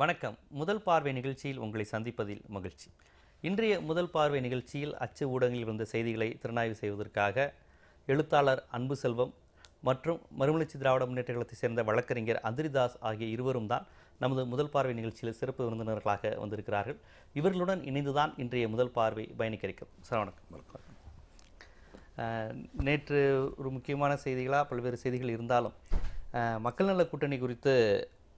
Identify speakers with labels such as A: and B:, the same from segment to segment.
A: வணக்கம் முதல் பார்வை நிகழ்ச்சியில் உங்களை சந்திப்பதில் மகிழ்ச்சி இன்றைய முதல் பார்வை நிகழ்ச்சியில் அச்சு ஊடகங்களில் வந்த செய்திகளை திறனாய்வு செய்வதற்காக எழுத்தாளர் அன்பு செல்வம் மற்றும் மறுமலர்ச்சி திராவிட முன்னேற்ற கழகத்தை சேர்ந்த வழக்கறிஞர் அதிரிதாஸ் ஆகிய இருவரும் தான் நமது முதல் பார்வை நிகழ்ச்சியில் சிறப்பு விருந்தினர்களாக வந்திருக்கிறார்கள் இவர்களுடன் இணைந்துதான் இன்றைய முதல் பார்வை பயணிக்க இருக்கும் சரவணக்கம் நேற்று ஒரு முக்கியமான செய்திகளாக பல்வேறு செய்திகள் இருந்தாலும் மக்கள் நல கூட்டணி குறித்து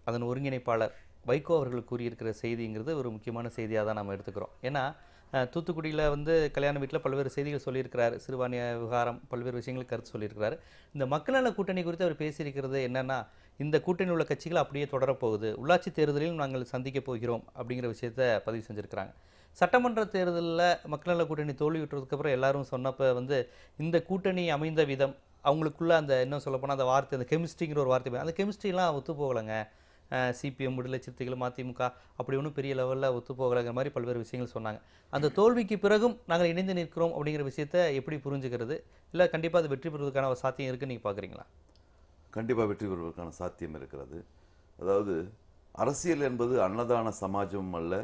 A: அதன் ஒருங்கிணைப்பாளர் வைகோ அவர்கள் கூறியிருக்கிற செய்திங்கிறது ஒரு முக்கியமான செய்தியாக தான் நம்ம எடுத்துக்கிறோம் ஏன்னா தூத்துக்குடியில் வந்து கல்யாண வீட்டில் பல்வேறு செய்திகள் சொல்லியிருக்கிறார் சிறுபான்மைய விவகாரம் பல்வேறு விஷயங்கள் கருத்து சொல்லியிருக்கிறார் இந்த மக்கள் கூட்டணி குறித்து அவர் பேசியிருக்கிறது என்னென்னா இந்த கூட்டணி உள்ள கட்சிகள் அப்படியே தொடரப்போகுது உள்ளாட்சி தேர்தலிலும் நாங்கள் சந்திக்கப் போகிறோம் அப்படிங்கிற விஷயத்த பதிவு செஞ்சுருக்கிறாங்க சட்டமன்ற தேர்தலில் மக்கள் நல கூட்டணி விட்டுறதுக்கப்புறம் எல்லாரும் சொன்னப்போ வந்து இந்த கூட்டணி அமைந்த விதம் அவங்களுக்குள்ளே அந்த இன்னும் சொல்லப்போனால் அந்த வார்த்தை அந்த கெமிஸ்ட்ரிங்கிற ஒரு வார்த்தை அந்த கெமிஸ்ட்ரிலாம் ஒத்து போகலைங்க சிபிஎம் விடுதலை சிறுத்தைகள் மதிமுக அப்படி ஒன்றும் பெரிய லெவலில் ஒத்து போகலைங்கிற மாதிரி பல்வேறு விஷயங்கள் சொன்னாங்க அந்த தோல்விக்கு பிறகும் நாங்கள் இணைந்து நிற்கிறோம் அப்படிங்கிற விஷயத்தை எப்படி புரிஞ்சுக்கிறது இல்லை கண்டிப்பாக அது வெற்றி பெறுவதற்கான சாத்தியம் இருக்குன்னு நீங்கள்
B: பார்க்குறீங்களா கண்டிப்பாக வெற்றி பெறுவதற்கான சாத்தியம் இருக்கிறது அதாவது அரசியல் என்பது அன்னதான சமாஜம் அல்ல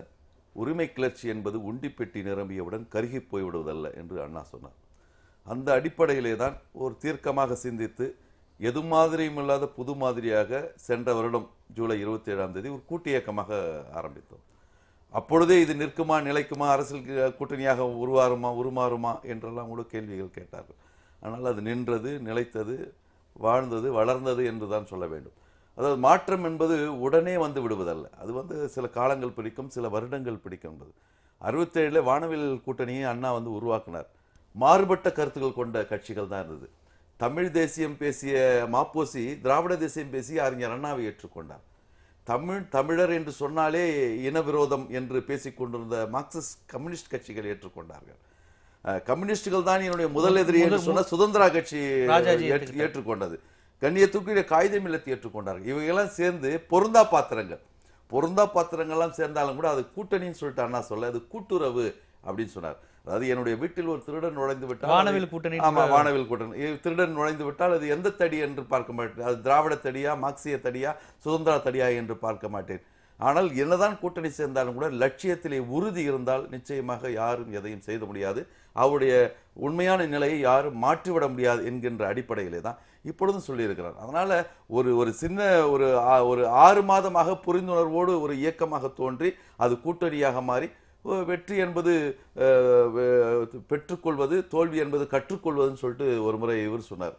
B: உரிமை கிளர்ச்சி என்பது உண்டிப்பெட்டி நிரம்பியவுடன் கருகி போய்விடுவதல்ல என்று அண்ணா சொன்னார் அந்த அடிப்படையிலே தான் ஒரு தீர்க்கமாக சிந்தித்து எது மாதிரியும் இல்லாத புது மாதிரியாக சென்ற வருடம் ஜூலை இருபத்தி ஏழாம் தேதி ஒரு கூட்டு இயக்கமாக ஆரம்பித்தோம் அப்பொழுதே இது நிற்குமா நிலைக்குமா அரசியல் கூட்டணியாக உருவாருமா உருமாறுமா என்றெல்லாம் கூட கேள்விகள் கேட்டார்கள் ஆனால் அது நின்றது நிலைத்தது வாழ்ந்தது வளர்ந்தது என்று தான் சொல்ல வேண்டும் அதாவது மாற்றம் என்பது உடனே வந்து விடுவதல்ல அது வந்து சில காலங்கள் பிடிக்கும் சில வருடங்கள் பிடிக்கும் என்பது அறுபத்தேழில் வானவில் கூட்டணியை அண்ணா வந்து உருவாக்கினார் மாறுபட்ட கருத்துக்கள் கொண்ட கட்சிகள் தான் இருந்தது தமிழ் தேசியம் பேசிய மாப்போசி திராவிட தேசியம் பேசிய அறிஞர் அண்ணாவை ஏற்றுக்கொண்டார் தமிழ் தமிழர் என்று சொன்னாலே இனவிரோதம் என்று பேசிக்கொண்டிருந்த மார்க்சிஸ்ட் கம்யூனிஸ்ட் கட்சிகள் ஏற்றுக்கொண்டார்கள் கம்யூனிஸ்டுகள் தான் என்னுடைய முதல் எதிரி என்று சொன்ன சுதந்திரா கட்சி ஏற்றுக்கொண்டது தூக்கிய காகிதம் இல்லத்தை ஏற்றுக்கொண்டார்கள் இவையெல்லாம் சேர்ந்து பொருந்தா பாத்திரங்கள் பொருந்தா பாத்திரங்கள்லாம் சேர்ந்தாலும் கூட அது கூட்டணின்னு சொல்லிட்டு அண்ணா சொல்ல அது கூட்டுறவு அப்படின்னு சொன்னார் அதாவது என்னுடைய வீட்டில் ஒரு திருடன் நுழைந்து விட்டால் வானவில் கூட்டணி ஆமாம் வானவில் கூட்டணி திருடன் நுழைந்து விட்டால் அது எந்த தடி என்று பார்க்க மாட்டேன் அது திராவிட தடியா மார்க்சிய தடியா சுதந்திர தடியா என்று பார்க்க மாட்டேன் ஆனால் என்னதான் கூட்டணி சேர்ந்தாலும் கூட லட்சியத்திலே உறுதி இருந்தால் நிச்சயமாக யாரும் எதையும் செய்த முடியாது அவருடைய உண்மையான நிலையை யாரும் மாற்றிவிட முடியாது என்கின்ற அடிப்படையிலே தான் இப்பொழுதும் சொல்லியிருக்கிறார் அதனால் ஒரு ஒரு சின்ன ஒரு ஒரு ஆறு மாதமாக புரிந்துணர்வோடு ஒரு இயக்கமாக தோன்றி அது கூட்டணியாக மாறி வெற்றி என்பது பெற்றுக்கொள்வது தோல்வி என்பது கற்றுக்கொள்வதுன்னு சொல்லிட்டு ஒரு முறை இவர் சொன்னார்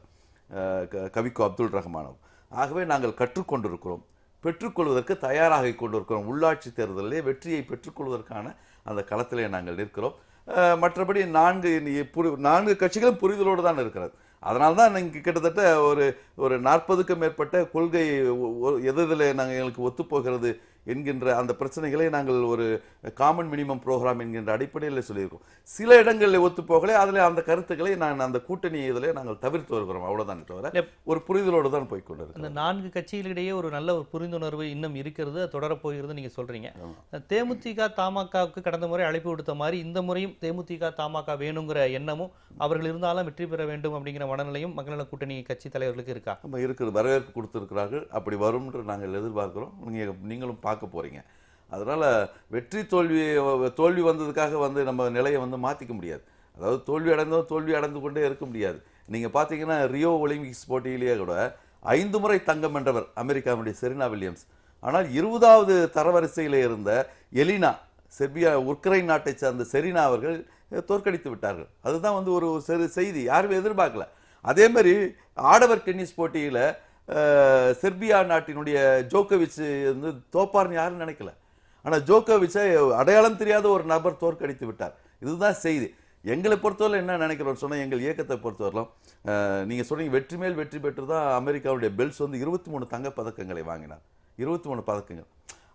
B: கவிக்கு அப்துல் ரஹ்மானவ் ஆகவே நாங்கள் கற்றுக்கொண்டிருக்கிறோம் பெற்றுக்கொள்வதற்கு தயாராக கொண்டிருக்கிறோம் உள்ளாட்சி தேர்தலிலே வெற்றியை பெற்றுக்கொள்வதற்கான அந்த களத்திலே நாங்கள் நிற்கிறோம் மற்றபடி நான்கு நான்கு கட்சிகளும் புரிதலோடு தான் இருக்கிறது அதனால தான் இங்கே கிட்டத்தட்ட ஒரு ஒரு நாற்பதுக்கும் மேற்பட்ட கொள்கை எதில் நாங்கள் எங்களுக்கு ஒத்துப்போகிறது என்கின்ற அந்த பிரச்சனைகளை நாங்கள் ஒரு காமன் மினிமம் ப்ரோக்ராம் என்கின்ற அடிப்படையில் சொல்லியிருக்கோம் சில இடங்களில் ஒத்துப்போகலே அதில் அந்த கருத்துக்களை நான் அந்த கூட்டணி இதில் நாங்கள் தவிர்த்து வருகிறோம் அவ்வளோதான் தவிர ஒரு புரிதலோடு தான் போய் கொண்டு அந்த
A: நான்கு கட்சிகளிடையே ஒரு நல்ல ஒரு புரிந்துணர்வு இன்னும் இருக்கிறது தொடரப்போகிறது நீங்கள் சொல்கிறீங்க தேமுதிக தமாகவுக்கு கடந்த முறை அழைப்பு விடுத்த மாதிரி இந்த முறையும் தேமுதிக தமாக வேணுங்கிற எண்ணமும் அவர்கள் இருந்தாலும் வெற்றி பெற வேண்டும் அப்படிங்கிற மனநிலையும் மக்கள் கூட்டணி கட்சி தலைவர்களுக்கு
B: இருக்கா நம்ம வரவேற்பு கொடுத்துருக்கிறார்கள் அப்படி வரும் நாங்கள் எதிர்பார்க்கிறோம் நீங்கள் நீங்களும் பார்க்க பார்க்க போகிறீங்க அதனால் வெற்றி தோல்வி தோல்வி வந்ததுக்காக வந்து நம்ம நிலையை வந்து மாற்றிக்க முடியாது அதாவது தோல்வி அடைந்தோ தோல்வி அடைந்து கொண்டே இருக்க முடியாது நீங்கள் பார்த்தீங்கன்னா ரியோ ஒலிம்பிக்ஸ் போட்டியிலேயே கூட ஐந்து முறை தங்கம் வென்றவர் அமெரிக்காவுடைய செரினா வில்லியம்ஸ் ஆனால் இருபதாவது தரவரிசையில் இருந்த எலினா செர்பியா உக்ரைன் நாட்டை சார்ந்த செரினா அவர்கள் தோற்கடித்து விட்டார்கள் அதுதான் வந்து ஒரு செய்தி யாரும் எதிர்பார்க்கல அதேமாதிரி ஆடவர் டென்னிஸ் போட்டியில் செர்பியா நாட்டினுடைய ஜோக்கோவிச் வந்து தோப்பார்னு யாரும் நினைக்கல ஆனால் ஜோக்கோவிச்சை அடையாளம் தெரியாத ஒரு நபர் தோற்கடித்து விட்டார் இதுதான் செய்தி எங்களை பொறுத்தவரை என்ன நினைக்கிறோம் சொன்னால் எங்கள் இயக்கத்தை பொறுத்தவரைலாம் நீங்கள் சொன்னீங்க வெற்றி மேல் வெற்றி பெற்று தான் அமெரிக்காவுடைய பெல்ஸ் வந்து இருபத்தி மூணு தங்க பதக்கங்களை வாங்கினார் இருபத்தி மூணு பதக்கங்கள்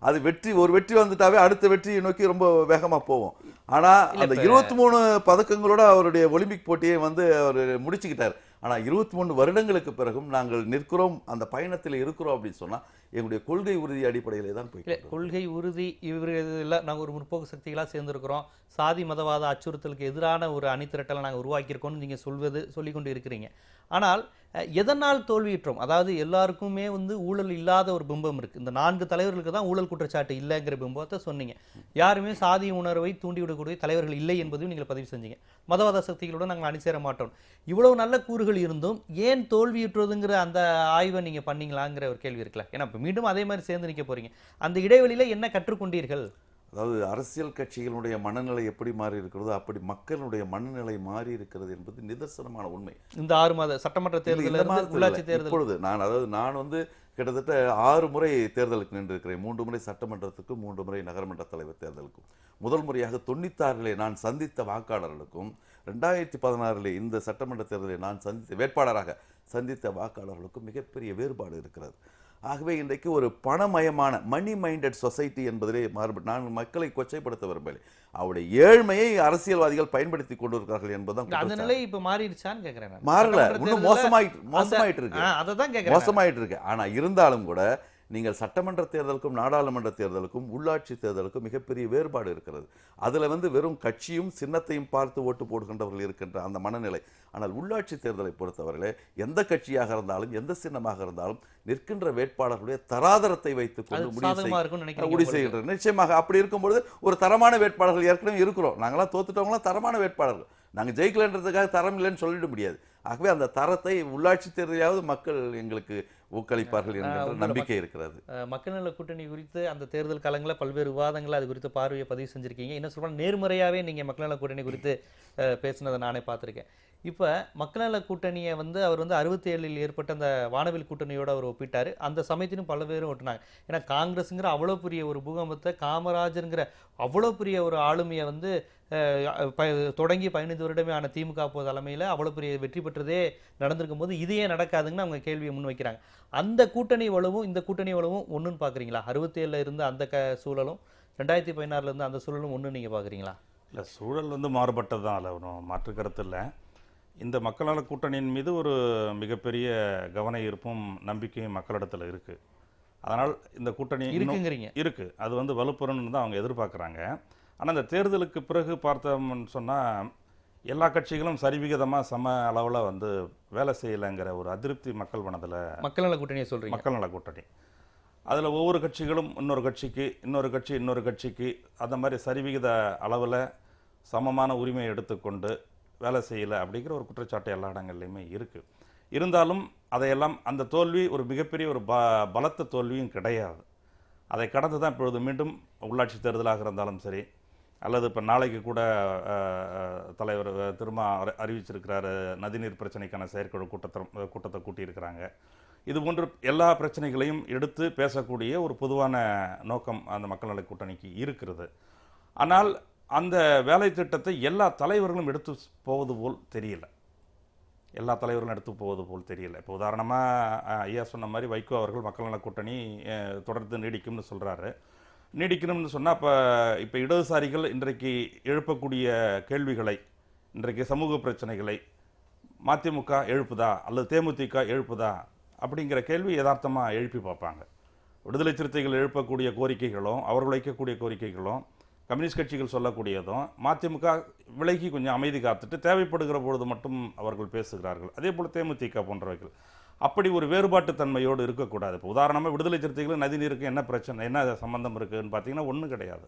B: அது வெற்றி ஒரு வெற்றி வந்துட்டாவே அடுத்த வெற்றியை நோக்கி ரொம்ப வேகமாக போவோம் ஆனால் அந்த இருபத்தி மூணு பதக்கங்களோட அவருடைய ஒலிம்பிக் போட்டியை வந்து அவர் முடிச்சுக்கிட்டார் ஆனால் இருபத்தி மூணு வருடங்களுக்கு பிறகும் நாங்கள் நிற்கிறோம் அந்த பயணத்தில் இருக்கிறோம் அப்படின்னு சொன்னால் எங்களுடைய கொள்கை உறுதி அடிப்படையில் தான் போய்
A: கொள்கை உறுதி இவர்களில் நாங்கள் ஒரு முற்போக்கு சக்திகளாக சேர்ந்துருக்கிறோம் சாதி மதவாத அச்சுறுத்தலுக்கு எதிரான ஒரு திரட்டலை நாங்கள் உருவாக்கியிருக்கோம்னு நீங்கள் சொல்வது சொல்லிக்கொண்டு இருக்கிறீங்க ஆனால் எதனால் தோல்வியுற்றோம் அதாவது எல்லாருக்குமே வந்து ஊழல் இல்லாத ஒரு பிம்பம் இருக்குது இந்த நான்கு தலைவர்களுக்கு தான் ஊழல் குற்றச்சாட்டு இல்லைங்கிற பிம்பத்தை சொன்னீங்க யாருமே சாதி உணர்வை தூண்டிவிடக்கூடிய தலைவர்கள் இல்லை என்பதையும் நீங்கள் பதிவு செஞ்சீங்க மதவாத சக்திகளோடு நாங்கள் அணிசேர மாட்டோம் இவ்வளவு நல்ல கூறுகள் இருந்தும் ஏன் தோல்வியுற்றதுங்கிற அந்த ஆய்வை நீங்கள் பண்ணீங்களாங்கிற ஒரு கேள்வி இருக்குல்ல ஏன்னா இப்போ மீண்டும் அதே மாதிரி சேர்ந்து நிற்க போகிறீங்க அந்த இடைவெளியில் என்ன கற்றுக்கொண்டீர்கள்
B: அதாவது அரசியல் கட்சிகளுடைய மனநிலை எப்படி மாறி இருக்கிறதோ அப்படி மக்களுடைய மனநிலை மாறி இருக்கிறது என்பது நிதர்சனமான உண்மை
A: இந்த ஆறு மாத சட்டமன்ற தேர்தல் உள்ளாட்சி தேர்தல் இப்பொழுது
B: நான் அதாவது நான் வந்து கிட்டத்தட்ட ஆறு முறை தேர்தலுக்கு நின்றிருக்கிறேன் மூன்று முறை சட்டமன்றத்துக்கும் மூன்று முறை நகரமன்ற தலைவர் தேர்தலுக்கும் முதல் முறையாக தொண்ணூத்தாறிலே நான் சந்தித்த வாக்காளர்களுக்கும் ரெண்டாயிரத்தி பதினாறிலே இந்த சட்டமன்ற தேர்தலை நான் சந்தித்த வேட்பாளராக சந்தித்த வாக்காளர்களுக்கும் மிகப்பெரிய வேறுபாடு இருக்கிறது ஆகவே இன்றைக்கு ஒரு பணமயமான மணி மைண்டட் சொசைட்டி என்பதிலே மாறுபட்டு நான் மக்களை கொச்சைப்படுத்த விரும்பலை அவருடைய ஏழ்மையை அரசியல்வாதிகள் பயன்படுத்தி கொண்டிருக்கிறார்கள் என்பதுதான்
A: இப்ப மாறிடுச்சான்னு கேக்குறேன் மாறல இன்னும் மோசமாயிட்டு மோசமாயிட்டு இருக்கு மோசமாயிட்டு
B: இருக்கு ஆனா இருந்தாலும் கூட நீங்கள் சட்டமன்ற தேர்தலுக்கும் நாடாளுமன்ற தேர்தலுக்கும் உள்ளாட்சி தேர்தலுக்கும் மிகப்பெரிய வேறுபாடு இருக்கிறது அதில் வந்து வெறும் கட்சியும் சின்னத்தையும் பார்த்து ஓட்டு போடுகின்றவர்கள் இருக்கின்ற அந்த மனநிலை ஆனால் உள்ளாட்சி தேர்தலை பொறுத்தவரையிலே எந்த கட்சியாக இருந்தாலும் எந்த சின்னமாக இருந்தாலும் நிற்கின்ற வேட்பாளர்களுடைய தராதரத்தை வைத்துக் கொண்டு முடிவு செய்கின்ற நிச்சயமாக அப்படி இருக்கும்பொழுது ஒரு தரமான வேட்பாளர்கள் ஏற்கனவே இருக்கிறோம் நாங்களாம் தோத்துட்டவங்களாம் தரமான வேட்பாளர்கள் நாங்கள் ஜெயிக்கலன்றதுக்காக தரம் இல்லைன்னு சொல்லிட முடியாது ஆகவே அந்த தரத்தை உள்ளாட்சி தேர்தலையாவது மக்கள் எங்களுக்கு ஊக்களிப்பார்கள் என்கின்ற நம்பிக்கை இருக்கிறது
A: மக்கள் நல கூட்டணி குறித்து அந்த தேர்தல் காலங்களில் பல்வேறு விவாதங்கள் அது குறித்து பார்வையை பதிவு செஞ்சுருக்கீங்க என்ன சொல்ல நேர்மறையாகவே நீங்கள் மக்கள் நல கூட்டணி குறித்து பேசினதை நானே பார்த்துருக்கேன் இப்போ மக்கள் நல கூட்டணியை வந்து அவர் வந்து அறுபத்தி ஏழில் ஏற்பட்ட அந்த வானவில் கூட்டணியோடு அவர் ஒப்பிட்டார் அந்த சமயத்திலும் பல பேரும் ஒட்டினாங்க ஏன்னா காங்கிரஸுங்கிற அவ்வளோ பெரிய ஒரு பூகம்பத்தை காமராஜருங்கிற அவ்வளோ பெரிய ஒரு ஆளுமையை வந்து தொடங்கி பதினைந்து வருடமே ஆன திமுக போது தலைமையில் அவ்வளோ பெரிய வெற்றி பெற்றதே நடந்திருக்கும் போது இதையே நடக்காதுங்கன்னு அவங்க கேள்வியை முன்வைக்கிறாங்க அந்த கூட்டணி வலுவும் இந்த கூட்டணி வலுவும் ஒன்றுன்னு பார்க்குறீங்களா அறுபத்தேழில் இருந்து அந்த க சூழலும் ரெண்டாயிரத்தி பதினாறுலேருந்து அந்த சூழலும் ஒன்றுன்னு நீங்கள் பார்க்குறீங்களா
C: இல்லை சூழல் வந்து மாறுபட்டது தான் அதில் ஒன்றும் மாற்று கருத்து இல்லை இந்த மக்களால் கூட்டணியின் மீது ஒரு மிகப்பெரிய கவன ஈர்ப்பும் நம்பிக்கையும் மக்களிடத்தில் இருக்குது அதனால் இந்த கூட்டணி இருக்குங்கிறீங்க இருக்குது அது வந்து வலுப்புறன்னு தான் அவங்க எதிர்பார்க்குறாங்க ஆனால் இந்த தேர்தலுக்கு பிறகு பார்த்தோம்னு சொன்னால் எல்லா கட்சிகளும் சரிவிகிதமாக சம அளவில் வந்து வேலை செய்யலைங்கிற ஒரு அதிருப்தி மக்கள் மனதில் மக்கள் நல கூட்டணியை சொல்கிறீங்க மக்கள் நல கூட்டணி அதில் ஒவ்வொரு கட்சிகளும் இன்னொரு கட்சிக்கு இன்னொரு கட்சி இன்னொரு கட்சிக்கு அந்த மாதிரி சரிவிகித அளவில் சமமான உரிமையை எடுத்துக்கொண்டு வேலை செய்யலை அப்படிங்கிற ஒரு குற்றச்சாட்டு எல்லா இடங்கள்லையுமே இருக்குது இருந்தாலும் அதையெல்லாம் அந்த தோல்வி ஒரு மிகப்பெரிய ஒரு ப பலத்த தோல்வியும் கிடையாது அதை கடந்து தான் இப்பொழுது மீண்டும் உள்ளாட்சி தேர்தலாக இருந்தாலும் சரி அல்லது இப்போ நாளைக்கு கூட தலைவர் திரும்ப அறிவிச்சிருக்கிறாரு நதிநீர் பிரச்சனைக்கான செயற்குழு கூட்டத்தை கூட்டத்தை கூட்டியிருக்கிறாங்க இது போன்ற எல்லா பிரச்சனைகளையும் எடுத்து பேசக்கூடிய ஒரு பொதுவான நோக்கம் அந்த மக்கள் நல கூட்டணிக்கு இருக்கிறது ஆனால் அந்த வேலை திட்டத்தை எல்லா தலைவர்களும் எடுத்து போவது போல் தெரியல எல்லா தலைவர்களும் எடுத்து போவது போல் தெரியல இப்போ உதாரணமாக ஐயா சொன்ன மாதிரி வைகோ அவர்கள் மக்கள் நல கூட்டணி தொடர்ந்து நீடிக்கும்னு சொல்கிறாரு நீடிக்கணும்னு சொன்னால் இப்போ இப்போ இடதுசாரிகள் இன்றைக்கு எழுப்பக்கூடிய கேள்விகளை இன்றைக்கு சமூக பிரச்சனைகளை மதிமுக எழுப்புதா அல்லது தேமுதிக எழுப்புதா அப்படிங்கிற கேள்வி யதார்த்தமாக எழுப்பி பார்ப்பாங்க விடுதலை சிறுத்தைகள் எழுப்பக்கூடிய கோரிக்கைகளும் அவர்கள் வைக்கக்கூடிய கோரிக்கைகளும் கம்யூனிஸ்ட் கட்சிகள் சொல்லக்கூடியதும் மதிமுக விலகி கொஞ்சம் அமைதி காத்துட்டு தேவைப்படுகிற பொழுது மட்டும் அவர்கள் பேசுகிறார்கள் அதே போல் தேமுதிக போன்றவைகள் அப்படி ஒரு வேறுபாட்டு தன்மையோடு இருக்கக்கூடாது இப்போ உதாரணமாக விடுதலை சிறுத்தைகளும் நதிநீருக்கு என்ன பிரச்சனை என்ன சம்மந்தம் இருக்குதுன்னு பார்த்தீங்கன்னா ஒன்றும் கிடையாது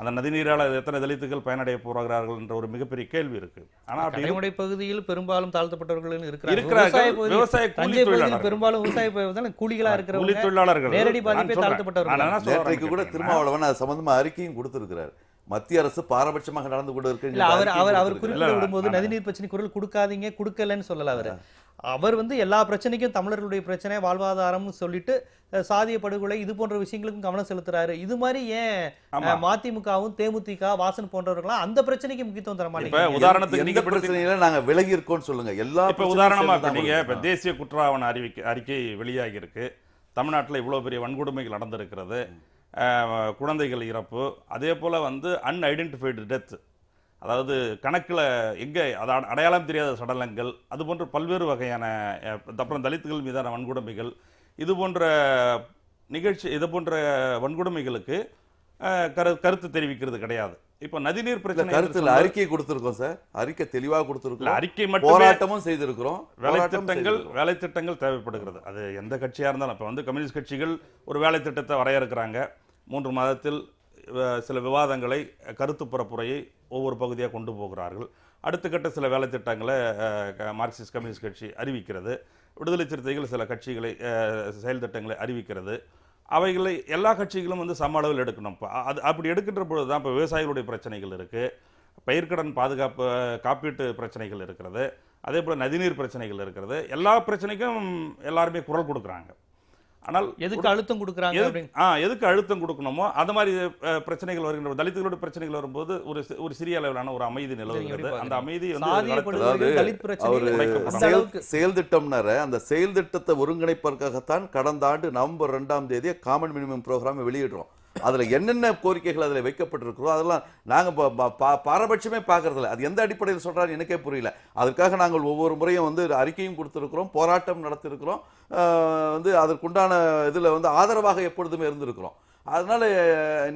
C: அந்த நதிநீரால் எத்தனை தலித்துகள் பயனடைய போகிறார்கள் என்ற ஒரு மிகப்பெரிய கேள்வி இருக்கு ஆனால் அப்படி
A: பகுதியில் பெரும்பாலும் தாழ்த்தப்பட்டவர்கள் இருக்கிறார்கள் விவசாய கூலி தொழிலாளர்கள் பெரும்பாலும்
B: விவசாய கூலிகளாக இருக்கிற கூலி தொழிலாளர்கள் நேரடி தாழ்த்தப்பட்டவர்கள் கூட திருமாவளவன் அது சம்பந்தமா அறிக்கையும் கொடுத்திருக்கிறார் மத்திய அரசு பாரபட்சமாக நடந்து கொண்டு இருக்கு அவர் அவர் அவர் குறிப்பிட்டு விடும்போது
A: நதிநீர் பிரச்சனை குரல் கொடுக்காதீங்க கொடுக்கலன்னு சொல்லல அவர் அவர் வந்து எல்லா பிரச்சனைக்கும் தமிழர்களுடைய பிரச்சனை வாழ்வாதாரம்னு சொல்லிட்டு சாதிய படுகொலை இது போன்ற விஷயங்களுக்கும் கவனம் செலுத்துறாரு இது மாதிரி ஏன் மதிமுகவும் தேமுதிக வாசன் போன்றவர்களாம் அந்த பிரச்சனைக்கு முக்கியத்துவம் தர
B: மாட்டேங்க உதாரணத்துக்கு நீங்க பிரச்சனையில நாங்க விலகி இருக்கோம்னு சொல்லுங்க எல்லா இப்ப உதாரணமா நீங்க இப்ப
C: தேசிய குற்றாவண அறிவிக்க அறிக்கை வெளியாகி இருக்கு தமிழ்நாட்டில் இவ்வளோ பெரிய வன்கொடுமைகள் நடந்திருக்கிறது குழந்தைகள் இறப்பு அதே போல் வந்து அன்ஐடென்டிஃபைடு டெத் அதாவது கணக்கில் எங்கே அதை அடையாளம் தெரியாத சடலங்கள் அது போன்ற பல்வேறு வகையான அப்புறம் தலித்துகள் மீதான வன்கொடுமைகள் இது போன்ற நிகழ்ச்சி இது போன்ற வன்கொடுமைகளுக்கு கரு கருத்து தெரிவிக்கிறது கிடையாது இப்போ நதிநீர் பிரச்சனை கருத்தில் அறிக்கை
B: கொடுத்துருக்கோம் சார் அறிக்கை தெளிவாக கொடுத்துருக்கோம் அறிக்கை மட்டும் போராட்டமும் செய்திருக்கிறோம் வேலைத்திட்டங்கள் திட்டங்கள்
C: வேலை திட்டங்கள் தேவைப்படுகிறது அது எந்த கட்சியாக இருந்தாலும் இப்போ வந்து கம்யூனிஸ்ட் கட்சிகள் ஒரு வேலை திட்டத்தை வரையறுக்கிறாங்க மூன்று மாதத்தில் சில விவாதங்களை கருத்து பரப்புரையை ஒவ்வொரு பகுதியாக கொண்டு போகிறார்கள் அடுத்த கட்ட சில வேலை திட்டங்களை மார்க்சிஸ்ட் கம்யூனிஸ்ட் கட்சி அறிவிக்கிறது விடுதலை சிறுத்தைகள் சில கட்சிகளை செயல் திட்டங்களை அறிவிக்கிறது அவைகளை எல்லா கட்சிகளும் வந்து சம அளவில் எடுக்கணும் இப்போ அது அப்படி எடுக்கின்ற பொழுது தான் இப்போ விவசாயிகளுடைய பிரச்சனைகள் இருக்குது பயிர்க்கடன் பாதுகாப்பு காப்பீட்டு பிரச்சனைகள் இருக்கிறது அதே போல் நதிநீர் பிரச்சனைகள் இருக்கிறது எல்லா பிரச்சனைக்கும் எல்லாருமே குரல் கொடுக்குறாங்க ஆனால் எதுக்கு அழுத்தம் கொடுக்குறாங்க ஆ எதுக்கு அழுத்தம் கொடுக்கணுமோ அது மாதிரி பிரச்சனைகள் வருகின்ற தலித்துகளோட பிரச்சனைகள் வரும்போது ஒரு ஒரு சிறிய அளவிலான ஒரு அமைதி நிலவுகிறது அந்த அமைதி வந்து
B: செயல் திட்டம்னார அந்த செயல் திட்டத்தை ஒருங்கிணைப்பதற்காகத்தான் கடந்த ஆண்டு நவம்பர் ரெண்டாம் தேதி காமன் மினிமம் ப்ரோக்ராம் வெளியிடுறோம் அதில் என்னென்ன கோரிக்கைகள் அதில் வைக்கப்பட்டிருக்கிறோ அதெல்லாம் நாங்கள் பாரபட்சமே பார்க்கறதில்ல அது எந்த அடிப்படையில் சொல்கிறாரு எனக்கே புரியல அதுக்காக நாங்கள் ஒவ்வொரு முறையும் வந்து அறிக்கையும் கொடுத்துருக்குறோம் போராட்டம் நடத்திருக்கிறோம் வந்து அதற்குண்டான இதில் வந்து ஆதரவாக எப்பொழுதுமே இருந்திருக்கிறோம்
C: அதனால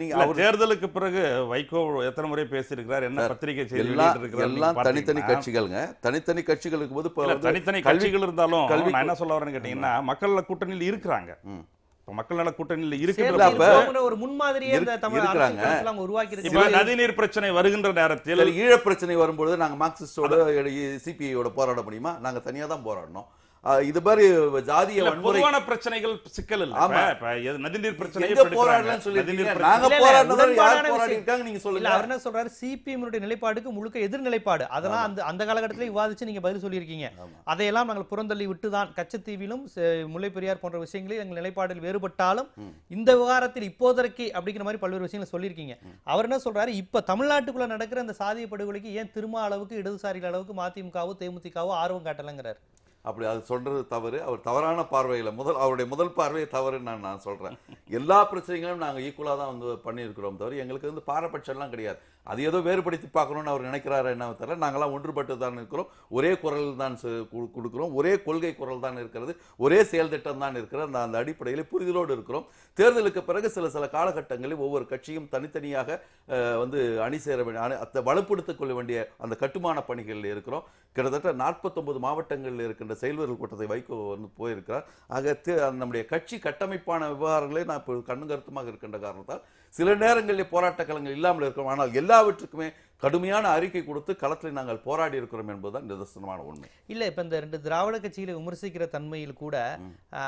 C: நீங்க அவர் தேர்தலுக்கு பிறகு வைகோ எத்தனை முறை பேசியிருக்கிறார் என்ன பத்திரிகை செய்தியெல்லாம் எல்லாம் தனித்தனி கட்சிகள்ங்க தனித்தனி கட்சிகளுக்கு போது தனித்தனி கட்சிகள் இருந்தாலும் கல்வி என்ன சொல்ல வரேன்னு கேட்டீங்கன்னா மக்கள் கூட்டணியில் இருக்கிறாங்க மக்கள் நல கூட்டணியில் இருக்கிறது ஒரு முன்மாதிரியே இருக்கிறாங்க உருவாக்கி நதிநீர் பிரச்சனை வருகின்ற நேரத்தில் ஈழப்பிரச்சனை பிரச்சனை வரும்பொழுது நாங்கள்
B: மார்க்சிஸ்டோட சிபிஐயோட போராட முடியுமா நாங்கள் தனியாக தான் போராடணும் இது மாதிரி ஜாதிய வன்முறையான
C: பிரச்சனைகள் சிக்கல் இல்ல நதிநீர் பிரச்சனை
A: அவர் என்ன சொல்றாரு சிபிஎம் உடைய நிலைப்பாடுக்கு முழுக்க எதிர் நிலைப்பாடு அதெல்லாம் அந்த அந்த காலகட்டத்தில் விவாதிச்சு நீங்க பதில் சொல்லியிருக்கீங்க அதையெல்லாம் நாங்கள் புறந்தள்ளி விட்டு தான் கச்சத்தீவிலும் முல்லை பெரியார் போன்ற விஷயங்களில் எங்கள் நிலைப்பாடில் வேறுபட்டாலும் இந்த விவகாரத்தில் இப்போதற்கு அப்படிங்கிற மாதிரி பல்வேறு விஷயங்களை சொல்லியிருக்கீங்க அவர் என்ன சொல்றாரு இப்ப தமிழ்நாட்டுக்குள்ள நடக்கிற அந்த சாதிய படுகொலைக்கு ஏன் திருமா அளவுக்கு இடதுசாரிகள் அளவுக்கு மதிமுகவோ தேமுதிகவோ ஆர்வம் காட்டலங்கிறார்
B: அப்படி அது சொல்கிறது தவறு அவர் தவறான பார்வையில் முதல் அவருடைய முதல் பார்வையை தவறு நான் நான் சொல்கிறேன் எல்லா பிரச்சனைகளும் நாங்கள் ஈக்குவலாக தான் வந்து பண்ணியிருக்கிறோம் தவிர எங்களுக்கு வந்து பாரபட்சம்லாம் கிடையாது அது ஏதோ வேறுபடுத்தி பார்க்கணும்னு அவர் நினைக்கிறாரு என்ன தெரியல நாங்களாம் ஒன்றுபட்டு தான் இருக்கிறோம் ஒரே குரல் தான் கொடுக்குறோம் ஒரே கொள்கை குரல் தான் இருக்கிறது ஒரே செயல் திட்டம் தான் இருக்கிற அந்த அந்த அடிப்படையில் புரிதலோடு இருக்கிறோம் தேர்தலுக்கு பிறகு சில சில காலகட்டங்களில் ஒவ்வொரு கட்சியும் தனித்தனியாக வந்து அணி சேர வேண்டிய அதை வலுப்படுத்திக் கொள்ள வேண்டிய அந்த கட்டுமான பணிகளில் இருக்கிறோம் கிட்டத்தட்ட நாற்பத்தொன்பது மாவட்டங்களில் இருக்கின்ற செயல்வர்கள் கூட்டத்தை வைகோ வந்து போயிருக்கிறார் ஆக நம்முடைய கட்சி கட்டமைப்பான விவகாரங்களே நான் இப்போ கண்ணுங்கருத்தமாக இருக்கின்ற காரணத்தால் சில நேரங்களில் போராட்ட களங்கள் இல்லாமல் இருக்கிறோம் ஆனால் எல்லா எல்லாவற்றுக்குமே கடுமையான அறிக்கை கொடுத்து களத்தில் நாங்கள் போராடி இருக்கிறோம் என்பதுதான் நிதர்சனமான உண்மை
A: இல்லை இப்போ இந்த ரெண்டு திராவிட கட்சிகளை விமர்சிக்கிற தன்மையில் கூட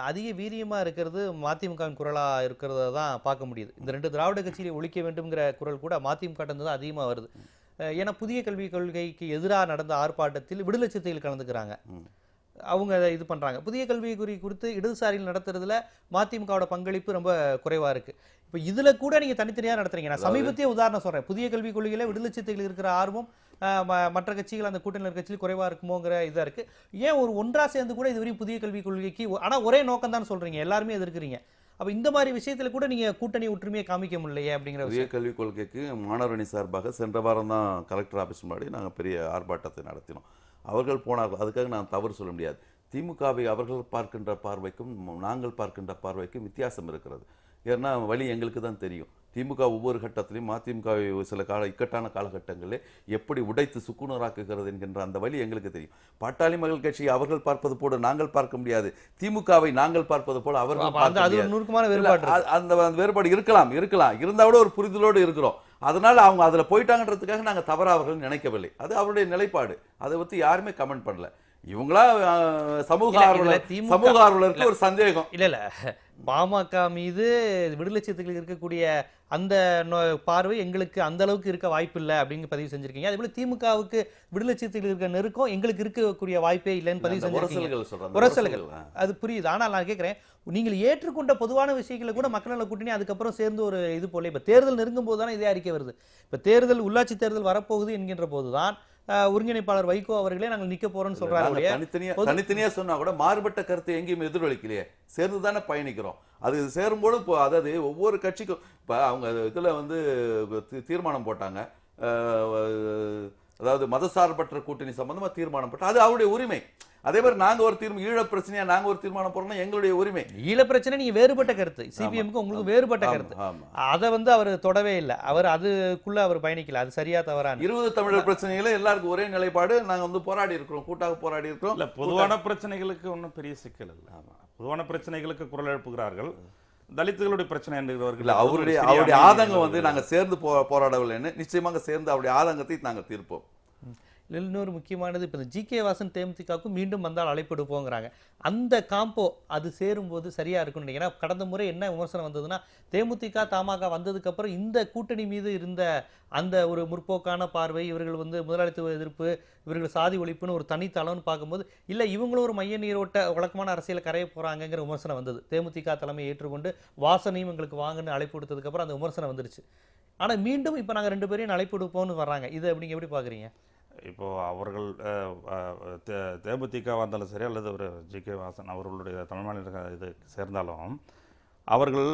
A: அதிக வீரியமாக இருக்கிறது மதிமுகவின் குரலாக இருக்கிறத தான் பார்க்க முடியுது இந்த ரெண்டு திராவிட கட்சிகளை ஒழிக்க வேண்டும்ங்கிற குரல் கூட மதிமுக தான் அதிகமாக வருது ஏன்னா புதிய கல்விக் கொள்கைக்கு எதிராக நடந்த ஆர்ப்பாட்டத்தில் விடுதலை சித்தையில் கலந்துக்கிறாங்க அவங்க அதை இது பண்ணுறாங்க புதிய கல்வி குறி குறித்து இடதுசாரியில் நடத்துறதுல மதிமுகவோட பங்களிப்பு ரொம்ப குறைவாக இருக்குது இப்போ இதில் கூட நீங்கள் தனித்தனியாக நடத்துறீங்க நான் சமீபத்திய உதாரணம் சொல்கிறேன் புதிய கல்விக் கொள்கையில் விடுதலை சித்தைகள் இருக்கிற ஆர்வம் மற்ற கட்சிகள் அந்த கூட்டணி கட்சியில் குறைவாக இருக்குமோங்கிற இதாக இருக்குது ஏன் ஒரு ஒன்றாக சேர்ந்து கூட இதுவரையும் புதிய கல்விக் கொள்கைக்கு ஆனால் ஒரே நோக்கம் தான் சொல்கிறீங்க எல்லாருமே இருக்கிறீங்க அப்போ இந்த மாதிரி விஷயத்தில் கூட நீங்கள் கூட்டணி ஒற்றுமையை காமிக்க முடியலையே அப்படிங்கிற புதிய
B: கல்விக் கொள்கைக்கு மாணவரணி சார்பாக சென்ற வாரம் தான் கலெக்டர் ஆஃபீஸ் முன்னாடி நாங்கள் பெரிய ஆர்ப்பாட்டத்தை நடத்தினோம் அவர்கள் போனார்கள் அதுக்காக நான் தவறு சொல்ல முடியாது திமுகவை அவர்கள் பார்க்கின்ற பார்வைக்கும் நாங்கள் பார்க்கின்ற பார்வைக்கும் வித்தியாசம் இருக்கிறது ஏன்னா வழி எங்களுக்கு தான் தெரியும் திமுக ஒவ்வொரு கட்டத்திலையும் மதிமுகவை சில கால இக்கட்டான காலகட்டங்களில் எப்படி உடைத்து சுக்குநராக்குகிறது என்கின்ற அந்த வழி எங்களுக்கு தெரியும் பாட்டாளி மகள் கட்சியை அவர்கள் பார்ப்பது போல நாங்கள் பார்க்க முடியாது திமுகவை நாங்கள் பார்ப்பது போல அவர்கள் வேறுபாடு அந்த வேறுபாடு இருக்கலாம் இருக்கலாம் இருந்தால் கூட ஒரு புரிதலோடு இருக்கிறோம் அதனால் அவங்க அதில் போயிட்டாங்கன்றதுக்காக நாங்கள் தவறாக அவர்கள் நினைக்கவில்லை அது அவருடைய நிலைப்பாடு அதை பற்றி யாருமே கமெண்ட் பண்ணல இவங்களா சமூக ஆர்வலர் சமூக ஆர்வலருக்கு ஒரு சந்தேகம்
A: இல்ல இல்ல பாமக மீது விடுதலை சிறுத்தைகள் இருக்கக்கூடிய அந்த பார்வை எங்களுக்கு அந்த அளவுக்கு இருக்க வாய்ப்பில்லை இல்லை அப்படின்னு பதிவு செஞ்சிருக்கீங்க அதே போல திமுகவுக்கு விடுதலை சிறுத்தைகள் இருக்க நெருக்கம் எங்களுக்கு இருக்கக்கூடிய வாய்ப்பே இல்லைன்னு பதிவு செஞ்சிருக்கீங்க உரசல்கள் அது புரியுது ஆனால் நான் கேட்குறேன் நீங்கள் ஏற்றுக்கொண்ட பொதுவான விஷயங்களை கூட மக்கள் நல கூட்டணி அதுக்கப்புறம் சேர்ந்து ஒரு இது போல இப்போ தேர்தல் நெருங்கும் போது தானே இதே அறிக்கை வருது இப்போ தேர்தல் உள்ளாட்சி தேர்தல் வரப்போகுது என்கின்ற போது தான் ஒருங்கிணைப்பாளர் வைகோ அவர்களே நாங்கள் நிக்க போறோம்னு சொல்றாங்க தனித்தனியா
B: தனித்தனியா சொன்னா கூட மாறுபட்ட கருத்து எங்கேயும் எதிரொலிக்கலையே சேர்ந்து தானே பயணிக்கிறோம் அது சேரும்போது அதாவது ஒவ்வொரு கட்சிக்கும் இப்போ அவங்க இதில் வந்து தீர்மானம் போட்டாங்க அதாவது மதசார்பற்ற கூட்டணி சம்பந்தமாக தீர்மானம் போட்டால் அது அவருடைய உரிமை அதே மாதிரி நாங்க ஒரு தீர்மானம் ஈழ பிரச்சனையா நாங்க ஒரு தீர்மானம் போறோம்னா எங்களுடைய உரிமை ஈழ பிரச்சனை நீங்க வேறுபட்ட கருத்து சிபிஎம்க்கு உங்களுக்கு வேறுபட்ட கருத்து அதை வந்து அவர்
A: தொடவே இல்லை அவர் அதுக்குள்ள அவர் பயணிக்கல அது சரியா தவறான இருபது தமிழர்
B: பிரச்சனைகளும் எல்லாருக்கும் ஒரே நிலைப்பாடு நாங்க வந்து போராடி இருக்கிறோம் கூட்டாக போராடி இருக்கிறோம் இல்ல பொதுவான
C: பிரச்சனைகளுக்கு ஒன்றும் பெரிய சிக்கல் இல்லை பொதுவான பிரச்சனைகளுக்கு குரல் எழுப்புகிறார்கள் தலித்துகளுடைய பிரச்சனை என்கிறவர்கள் அவருடைய அவருடைய ஆதங்கம் வந்து நாங்கள்
B: சேர்ந்து போ போராடவில்லைன்னு நிச்சயமாக சேர்ந்து அவருடைய ஆதங்கத்தை நாங்கள் தீர்ப்போம் இன்னொரு
A: முக்கியமானது இப்போ இந்த ஜிகே வாசன் தேமுதிகாவுக்கும் மீண்டும் வந்தால் அழைப்பு எடுப்போங்கிறாங்க அந்த காம்போ அது சேரும்போது சரியாக இருக்கும்னு ஏன்னா கடந்த முறை என்ன விமர்சனம் வந்ததுன்னா தேமுதிக தமாக வந்ததுக்கப்புறம் இந்த கூட்டணி மீது இருந்த அந்த ஒரு முற்போக்கான பார்வை இவர்கள் வந்து முதலாளித்துவ எதிர்ப்பு இவர்கள் சாதி ஒழிப்புன்னு ஒரு தனித்தளம்னு பார்க்கும்போது இல்லை இவங்களும் ஒரு மைய நீரோட்ட வழக்கமான அரசியல் கரையை போகிறாங்கங்கிற விமர்சனம் வந்தது தேமுதிக தலைமையை ஏற்றுக்கொண்டு வாசனையும் எங்களுக்கு வாங்கன்னு அழைப்பு கொடுத்ததுக்கப்புறம் அந்த விமர்சனம் வந்துருச்சு ஆனால் மீண்டும் இப்போ நாங்கள் ரெண்டு பேரையும் அழைப்பு கொடுப்போம்னு வர்றாங்க இதை நீங்கள் எப்படி பார்க்குறீங்க
C: இப்போது அவர்கள் தே தேமுதிகவாக இருந்தாலும் சரி அல்லது ஒரு ஜி கே வாசன் அவர்களுடைய தலைமையில இது சேர்ந்தாலும் அவர்கள்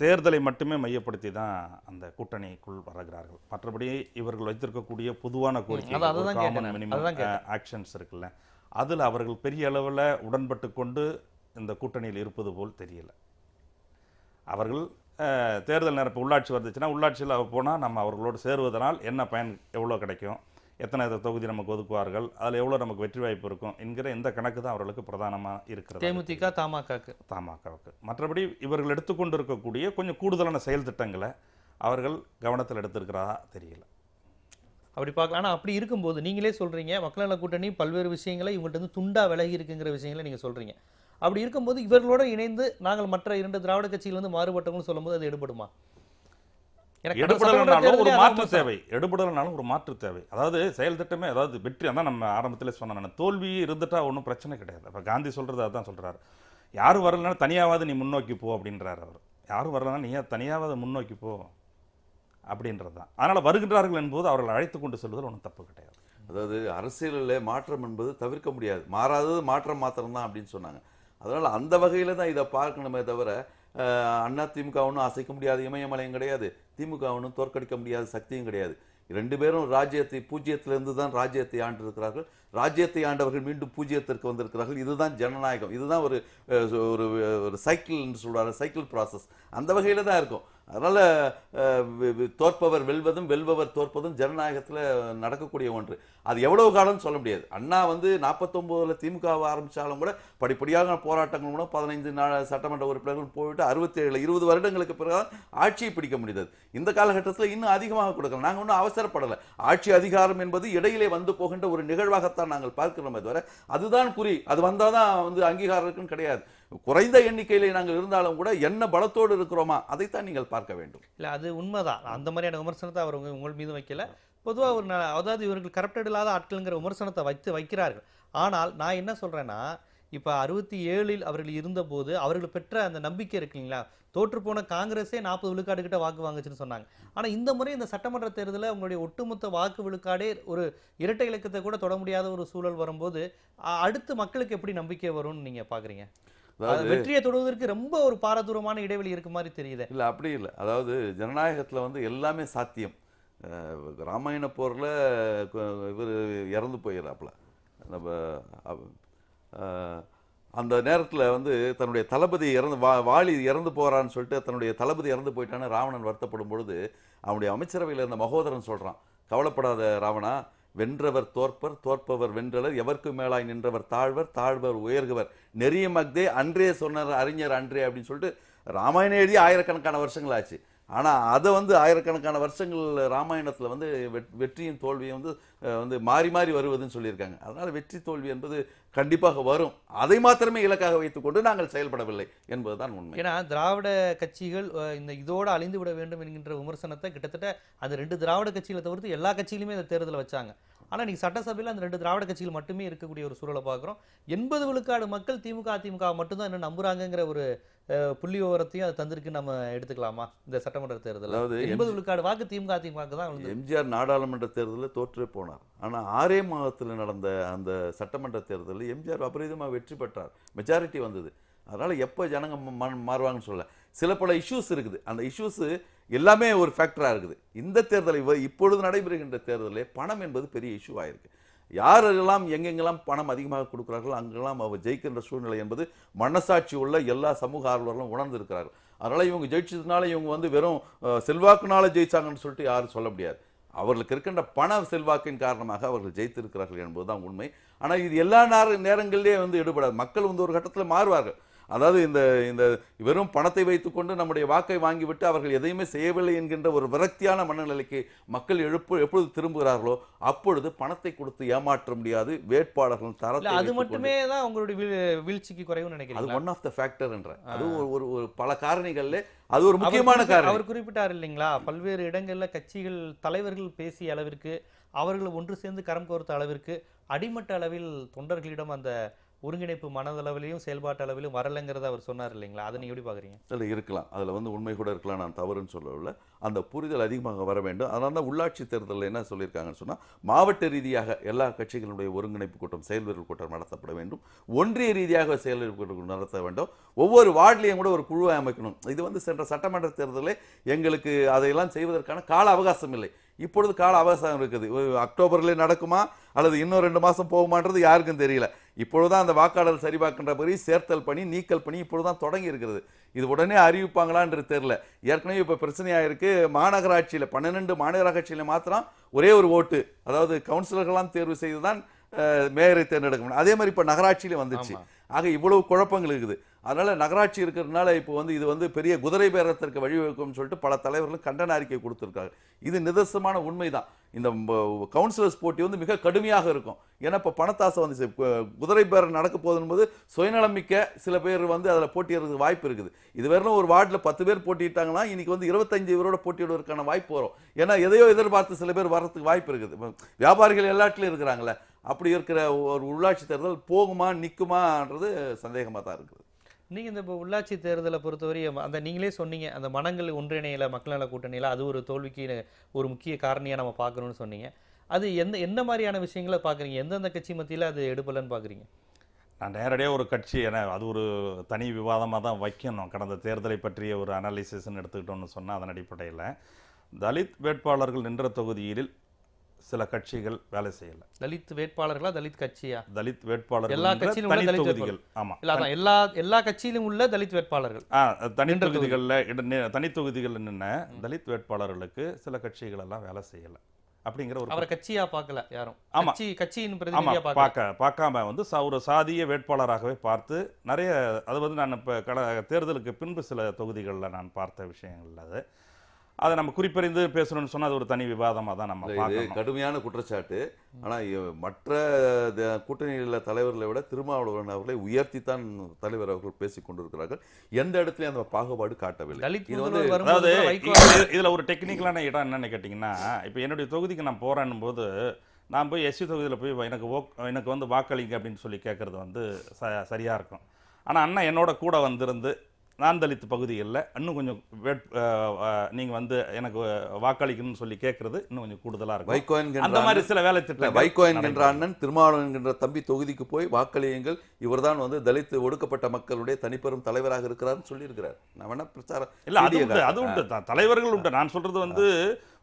C: தேர்தலை மட்டுமே மையப்படுத்தி தான் அந்த கூட்டணிக்குள் வருகிறார்கள் மற்றபடி இவர்கள் வைத்திருக்கக்கூடிய பொதுவான கோரிக்கை ஆக்ஷன்ஸ் இருக்குல்ல அதில் அவர்கள் பெரிய அளவில் உடன்பட்டு கொண்டு இந்த கூட்டணியில் இருப்பது போல் தெரியல அவர்கள் தேர்தல் நேரம் உள்ளாட்சி வந்துச்சுன்னா உள்ளாட்சியில் போனால் நம்ம அவர்களோடு சேருவதனால் என்ன பயன் எவ்வளோ கிடைக்கும் எத்தனை எத்தனை தொகுதி நமக்கு ஒதுக்குவார்கள் அதில் எவ்வளோ நமக்கு வெற்றி வாய்ப்பு இருக்கும் என்கிற இந்த கணக்கு தான் அவர்களுக்கு பிரதானமாக இருக்கிறது தேமுதிக தமாகாக்கு தமாகாவுக்கு மற்றபடி இவர்கள் எடுத்துக்கொண்டு இருக்கக்கூடிய கொஞ்சம் கூடுதலான செயல் திட்டங்களை அவர்கள் கவனத்தில் எடுத்திருக்கிறதா தெரியல
A: அப்படி பார்க்கலாம் ஆனால் அப்படி இருக்கும்போது நீங்களே சொல்கிறீங்க மக்கள் நல கூட்டணி பல்வேறு விஷயங்களை இவங்கள்ட்ட வந்து துண்டாக விலகி இருக்குங்கிற விஷயங்களை நீங்கள் சொல்கிறீங்க அப்படி இருக்கும்போது இவர்களோடு இணைந்து நாங்கள் மற்ற இரண்டு திராவிட கட்சியிலேருந்து மாறுபட்டவங்கன்னு சொல்லும்போது அது எடுபடுமா எடுபடலைனாலும் ஒரு மாற்று தேவை
C: எடுபடலைனாலும் ஒரு மாற்று தேவை அதாவது செயல் திட்டமே அதாவது வெற்றி அதான் நம்ம ஆரம்பத்தில் சொன்னேன் தோல்வி இருந்துட்டா ஒன்றும் பிரச்சனை கிடையாது இப்போ காந்தி சொல்கிறது அதான் சொல்கிறாரு யாரும் வரலன்னா தனியாவது நீ முன்னோக்கி போ அப்படின்றார் அவர் யாரும் வரலன்னா நீ தனியாவது முன்னோக்கி போ அப்படின்றது தான் அதனால் வருகின்றார்கள் என்பது அவர்கள் அழைத்து கொண்டு செல்வதில் ஒன்றும் தப்பு கிடையாது
B: அதாவது அரசியலில் மாற்றம் என்பது தவிர்க்க முடியாது மாறாதது மாற்றம் மாத்திரம்தான் அப்படின்னு சொன்னாங்க அதனால் அந்த வகையில் தான் இதை பார்க்கணுமே தவிர அண்ணா ஒன்றும் அசைக்க முடியாத இமயமலையும் கிடையாது ஒன்றும் தோற்கடிக்க முடியாத சக்தியும் கிடையாது ரெண்டு பேரும் ராஜ்யத்தை பூஜ்ஜியத்திலிருந்து தான் ராஜ்யத்தை ஆண்டிருக்கிறார்கள் ராஜ்யத்தை ஆண்டவர்கள் மீண்டும் பூஜ்ஜியத்திற்கு வந்திருக்கிறார்கள் இதுதான் ஜனநாயகம் இதுதான் ஒரு ஒரு சைக்கிள்னு சொல்கிறாங்க சைக்கிள் ப்ராசஸ் அந்த வகையில் தான் இருக்கும் அதனால் தோற்பவர் வெல்வதும் வெல்பவர் தோற்பதும் ஜனநாயகத்தில் நடக்கக்கூடிய ஒன்று அது எவ்வளவு காலம்னு சொல்ல முடியாது அண்ணா வந்து நாற்பத்தொம்போதில் திமுகவை ஆரம்பித்தாலும் கூட படிப்படியாக போராட்டங்கள் கூட பதினைந்து நாள் சட்டமன்ற உறுப்பினர்கள் போயிட்டு அறுபத்தேழு இருபது வருடங்களுக்கு பிறகு ஆட்சியை பிடிக்க முடிந்தது இந்த காலகட்டத்தில் இன்னும் அதிகமாக கொடுக்கலாம் நாங்கள் ஒன்றும் அவசரப்படலை ஆட்சி அதிகாரம் என்பது இடையிலே வந்து போகின்ற ஒரு நிகழ்வாகத்தான் நாங்கள் பார்க்கிறோமே தவிர அதுதான் குறி அது வந்தால் தான் வந்து அங்கீகாரம் இருக்குன்னு கிடையாது குறைந்த எண்ணிக்கையில் நாங்கள் இருந்தாலும் கூட என்ன பலத்தோடு இருக்கிறோமா அதைத்தான் நீங்கள் பார்க்க வேண்டும்
A: இல்லை அது உண்மைதான் அந்த மாதிரியான விமர்சனத்தை அவர் உங்கள் மீது வைக்கல பொதுவாக ஒரு அதாவது இவர்கள் கரப்டட் இல்லாத ஆட்கள்ங்கிற விமர்சனத்தை வைத்து வைக்கிறார்கள் ஆனால் நான் என்ன சொல்கிறேன்னா இப்போ அறுபத்தி ஏழில் அவர்கள் இருந்தபோது அவர்கள் பெற்ற அந்த நம்பிக்கை இருக்கு தோற்று தோற்றுப்போன காங்கிரஸே நாற்பது விழுக்காடு கிட்ட வாக்கு வாங்குச்சுன்னு சொன்னாங்க ஆனால் இந்த முறை இந்த சட்டமன்ற தேர்தலில் அவங்களுடைய ஒட்டுமொத்த வாக்கு விழுக்காடே ஒரு இரட்டை இலக்கத்தை கூட தொட முடியாத ஒரு சூழல் வரும்போது அடுத்து மக்களுக்கு எப்படி நம்பிக்கை வரும்னு நீங்கள் பார்க்குறீங்க வெற்றியை தொடுவதற்கு ரொம்ப ஒரு பாரதூரமான இடைவெளி இருக்க மாதிரி தெரியுது
B: இல்லை அப்படி இல்லை அதாவது ஜனநாயகத்தில் வந்து எல்லாமே சாத்தியம் ராமாயண போரில் இவர் இறந்து போயிடறாப்புல நம்ம அந்த நேரத்தில் வந்து தன்னுடைய தளபதி இறந்து வா வாலி இறந்து போகிறான்னு சொல்லிட்டு தன்னுடைய தளபதி இறந்து போயிட்டான்னு ராவணன் வருத்தப்படும் பொழுது அவனுடைய அமைச்சரவையில் இருந்த மகோதரன் சொல்கிறான் கவலைப்படாத ராவணா வென்றவர் தோற்பர் தோற்பவர் வென்றவர் எவருக்கு மேலாய் நின்றவர் தாழ்வர் தாழ்வர் உயர்கவர் நெறிய மக்தே அன்றே சொன்னார் அறிஞர் அன்றே அப்படின்னு சொல்லிட்டு ராமாயணம் எழுதி ஆயிரக்கணக்கான வருஷங்கள் ஆச்சு ஆனால் அதை வந்து ஆயிரக்கணக்கான வருஷங்கள் ராமாயணத்தில் வந்து வெற்றியும் தோல்வியும் வந்து வந்து மாறி மாறி வருவதுன்னு சொல்லியிருக்காங்க அதனால் வெற்றி தோல்வி என்பது கண்டிப்பாக வரும் அதை மாத்திரமே இலக்காக வைத்துக்கொண்டு நாங்கள் செயல்படவில்லை என்பதுதான் உண்மை
A: ஏன்னா திராவிட கட்சிகள் இந்த இதோடு அழிந்து விட வேண்டும் என்கின்ற விமர்சனத்தை கிட்டத்தட்ட அந்த ரெண்டு திராவிட கட்சிகளை தவிர்த்து எல்லா கட்சியிலுமே அந்த தேர்தலில் வச்சாங்க ஆனால் நீங்கள் சட்டசபையில் அந்த ரெண்டு திராவிட கட்சிகள் மட்டுமே இருக்கக்கூடிய ஒரு சூழலை பார்க்குறோம் எண்பது விழுக்காடு மக்கள் திமுக அதிமுக மட்டும்தான் என்ன நம்புகிறாங்கங்கிற ஒரு புள்ளி விவரத்தையும் அது தந்திருக்கு நம்ம எடுத்துக்கலாமா இந்த சட்டமன்ற தேர்தல் அதாவது எண்பது விழுக்காடு வாக்கு திமுக அதிமுக தான்
B: எம்ஜிஆர் நாடாளுமன்ற தேர்தலில் தோற்றே போனார் ஆனால் ஆறே மாதத்தில் நடந்த அந்த சட்டமன்ற தேர்தலில் எம்ஜிஆர் அபரீதமாக வெற்றி பெற்றார் மெஜாரிட்டி வந்தது அதனால் எப்போ ஜனங்க மாறுவாங்கன்னு சொல்ல சில பல இஷ்யூஸ் இருக்குது அந்த இஷ்யூஸு எல்லாமே ஒரு ஃபேக்டராக இருக்குது இந்த தேர்தலை இப்பொழுது நடைபெறுகின்ற தேர்தலில் பணம் என்பது பெரிய இஷ்யூ ஆயிருக்கு யாரெல்லாம் எங்கெங்கெல்லாம் பணம் அதிகமாக கொடுக்குறார்களோ அங்கெல்லாம் அவர் ஜெயிக்கின்ற சூழ்நிலை என்பது மனசாட்சி உள்ள எல்லா சமூக ஆர்வலர்களும் உணர்ந்திருக்கிறார்கள் அதனால் இவங்க ஜெயிச்சதுனால இவங்க வந்து வெறும் செல்வாக்குனால ஜெயிச்சாங்கன்னு சொல்லிட்டு யாரும் சொல்ல முடியாது அவர்களுக்கு இருக்கின்ற பண செல்வாக்கின் காரணமாக அவர்கள் ஜெயித்திருக்கிறார்கள் என்பதுதான் உண்மை ஆனால் இது எல்லா நேர நேரங்களிலே வந்து ஈடுபடாது மக்கள் வந்து ஒரு கட்டத்தில் மாறுவார்கள் அதாவது இந்த இந்த வெறும் பணத்தை வைத்துக்கொண்டு நம்முடைய வாக்கை வாங்கிவிட்டு அவர்கள் எதையுமே செய்யவில்லை என்கின்ற ஒரு விரக்தியான மனநிலைக்கு மக்கள் எழுப்பு எப்பொழுது திரும்புகிறார்களோ அப்பொழுது பணத்தை கொடுத்து ஏமாற்ற முடியாது வேட்பாளர்கள் தர அது மட்டுமே
A: தான் உங்களுடைய வீழ்ச்சிக்கு குறைவு நினைக்கிறேன் அது ஒன்
B: ஆஃப் த ஃபேக்டர் என்ற அது ஒரு ஒரு பல காரணிகள்ல அது ஒரு முக்கியமான காரணம் அவர்
A: குறிப்பிட்டார் இல்லைங்களா பல்வேறு இடங்களில் கட்சிகள் தலைவர்கள் பேசிய அளவிற்கு அவர்கள் ஒன்று சேர்ந்து கரம் கோர்த்த அளவிற்கு அடிமட்ட அளவில் தொண்டர்களிடம் அந்த ஒருங்கிணைப்பு மனதளவிலையும் செயல்பாட்டு அளவிலும் வரலைங்கிறத அவர் சொன்னார் இல்லைங்களா அதை நீங்கள் எப்படி பார்க்குறீங்க
B: இல்லை இருக்கலாம் அதில் வந்து உண்மை கூட இருக்கலாம் நான் தவறுன்னு சொல்லவில்லை அந்த புரிதல் அதிகமாக வர வேண்டும் அதனால் தான் உள்ளாட்சி தேர்தலில் என்ன சொல்லியிருக்காங்கன்னு சொன்னால் மாவட்ட ரீதியாக எல்லா கட்சிகளுடைய ஒருங்கிணைப்பு கூட்டம் செயல்வீரர் கூட்டம் நடத்தப்பட வேண்டும் ஒன்றிய ரீதியாக செயல்வீரர் கூட்டம் நடத்த வேண்டும் ஒவ்வொரு வார்டிலையும் கூட ஒரு குழுவை அமைக்கணும் இது வந்து சென்ற சட்டமன்ற தேர்தலில் எங்களுக்கு அதையெல்லாம் செய்வதற்கான கால அவகாசம் இல்லை இப்பொழுது கால அவகாசம் இருக்குது அக்டோபரில் நடக்குமா அல்லது இன்னும் ரெண்டு மாதம் போகுமான்றது யாருக்கும் தெரியல இப்பொழுதுதான் அந்த வாக்காளர் சரிபார்க்கின்ற பகுதி சேர்த்தல் பணி நீக்கல் பணி இப்பொழுதுதான் தொடங்கி இருக்கிறது இது உடனே அறிவிப்பாங்களான்றது தெரில ஏற்கனவே இப்போ பிரச்சனையாக இருக்குது மாநகராட்சியில் பன்னிரெண்டு மாநகராட்சியில் மாத்திரம் ஒரே ஒரு ஓட்டு அதாவது கவுன்சிலர்கள்லாம் தேர்வு செய்து தான் மேயரை தேர்ந்தெடுக்க முடியும் அதே மாதிரி இப்போ நகராட்சியில் வந்துச்சு ஆக இவ்வளவு குழப்பங்கள் இருக்குது அதனால் நகராட்சி இருக்கிறதுனால இப்போ வந்து இது வந்து பெரிய குதிரை பேரத்திற்கு வழிவகுக்கும்னு சொல்லிட்டு பல தலைவர்களும் கண்டன அறிக்கை கொடுத்துருக்காங்க இது நிதர்சனமான உண்மை தான் இந்த கவுன்சிலர்ஸ் போட்டி வந்து மிக கடுமையாக இருக்கும் ஏன்னா இப்போ பணத்தாசை வந்து குதிரை பேரம் நடக்க போது சுயநலம் மிக்க சில பேர் வந்து அதில் போட்டிடுறதுக்கு வாய்ப்பு இருக்குது இது வரையிலும் ஒரு வார்டில் பத்து பேர் போட்டிட்டாங்கன்னா இன்றைக்கி வந்து இருபத்தஞ்சு பேரோட போட்டியிடுவதற்கான வாய்ப்பு வரும் ஏன்னா எதையோ எதிர்பார்த்து சில பேர் வர்றதுக்கு வாய்ப்பு இருக்குது வியாபாரிகள் எல்லாத்துலேயும் இருக்கிறாங்களே அப்படி இருக்கிற ஒரு உள்ளாட்சி தேர்தல் போகுமா நிற்குமான்றது சந்தேகமாக தான் இருக்குது
A: நீங்கள் இந்த இப்போ உள்ளாட்சி தேர்தலை பொறுத்தவரையும் அந்த நீங்களே சொன்னீங்க அந்த மனங்கள் ஒன்றிணையில் மக்கள் நல கூட்டணியில் அது ஒரு தோல்விக்கு ஒரு முக்கிய காரணியாக நம்ம பார்க்கணும்னு சொன்னீங்க அது எந்த என்ன மாதிரியான விஷயங்களை பார்க்குறீங்க
C: எந்தெந்த கட்சி மத்தியில் அது எடுப்பலன்னு பார்க்குறீங்க நான் நேரடியாக ஒரு கட்சி ஏன்னா அது ஒரு தனி விவாதமாக தான் வைக்கணும் கடந்த தேர்தலை பற்றிய ஒரு அனாலிசிஸ்ன்னு எடுத்துக்கிட்டோன்னு சொன்னால் அதன் அடிப்படையில் தலித் வேட்பாளர்கள் நின்ற தொகுதியில் சில கட்சிகள் வேலை செய்யல தலித்
A: வேட்பாளர்களா தலித் கட்சியா
C: தலித் வேட்பாளர்கள் எல்லா கட்சியிலும் தனி தொகுதிகள் ஆமா இல்ல
A: எல்லா எல்லா கட்சியிலும் உள்ள தலித் வேட்பாளர்கள்
C: தனி தொகுதிகளில் தனி தொகுதிகள் நின்ன தலித் வேட்பாளர்களுக்கு சில கட்சிகள் எல்லாம் வேலை செய்யல அப்படிங்கிற ஒரு அவரை கட்சியா பார்க்கல யாரும் ஆமா கட்சி கட்சியின் பிரதிநிதியா பார்க்க பார்க்காம வந்து ஒரு சாதிய வேட்பாளராகவே பார்த்து நிறைய அது வந்து நான் இப்போ கட தேர்தலுக்கு பின்பு சில தொகுதிகளில் நான் பார்த்த விஷயங்கள் அது அதை நம்ம குறிப்பறிந்து பேசணும்னு சொன்னால் அது ஒரு தனி விவாதமாக தான் நம்ம இது கடுமையான குற்றச்சாட்டு ஆனால் மற்ற
B: கூட்டணியில் தலைவர்களை விட திருமாவளவன் அவர்களை உயர்த்தி தான் தலைவர் அவர்கள் பேசிக் கொண்டிருக்கிறார்கள் எந்த இடத்துலையும் அந்த பாகுபாடு காட்டவில்லை
C: இது வந்து அதாவது இதில் ஒரு டெக்னிக்கலான இடம் என்னென்னு கேட்டிங்கன்னா இப்போ என்னுடைய தொகுதிக்கு நான் போகிறேன்னும் போது நான் போய் எஸ்சி தொகுதியில் போய் எனக்கு ஓ எனக்கு வந்து வாக்களிங்க அப்படின்னு சொல்லி கேட்குறது வந்து ச சரியாக இருக்கும் ஆனால் அண்ணன் என்னோட கூட வந்திருந்து நான் தலித் பகுதிகளில் இன்னும் கொஞ்சம் வேட் நீங்கள் வந்து எனக்கு வாக்களிக்கணும்னு சொல்லி கேட்குறது இன்னும் கொஞ்சம் கூடுதலாக இருக்கும் வைகோ என்கின்ற அந்த மாதிரி சில வேலை திட்டம் வைகோ என்கின்ற அண்ணன்
B: திருமாவளவன் என்கின்ற தம்பி தொகுதிக்கு போய் வாக்களியுங்கள் இவர் தான் வந்து தலித்து ஒடுக்கப்பட்ட மக்களுடைய தனிப்பெரும் தலைவராக இருக்கிறார்னு
C: சொல்லியிருக்கிறார் நான் வேணா பிரச்சாரம் இல்லை அது உண்டு அது உண்டு தலைவர்கள் உண்டு நான் சொல்கிறது வந்து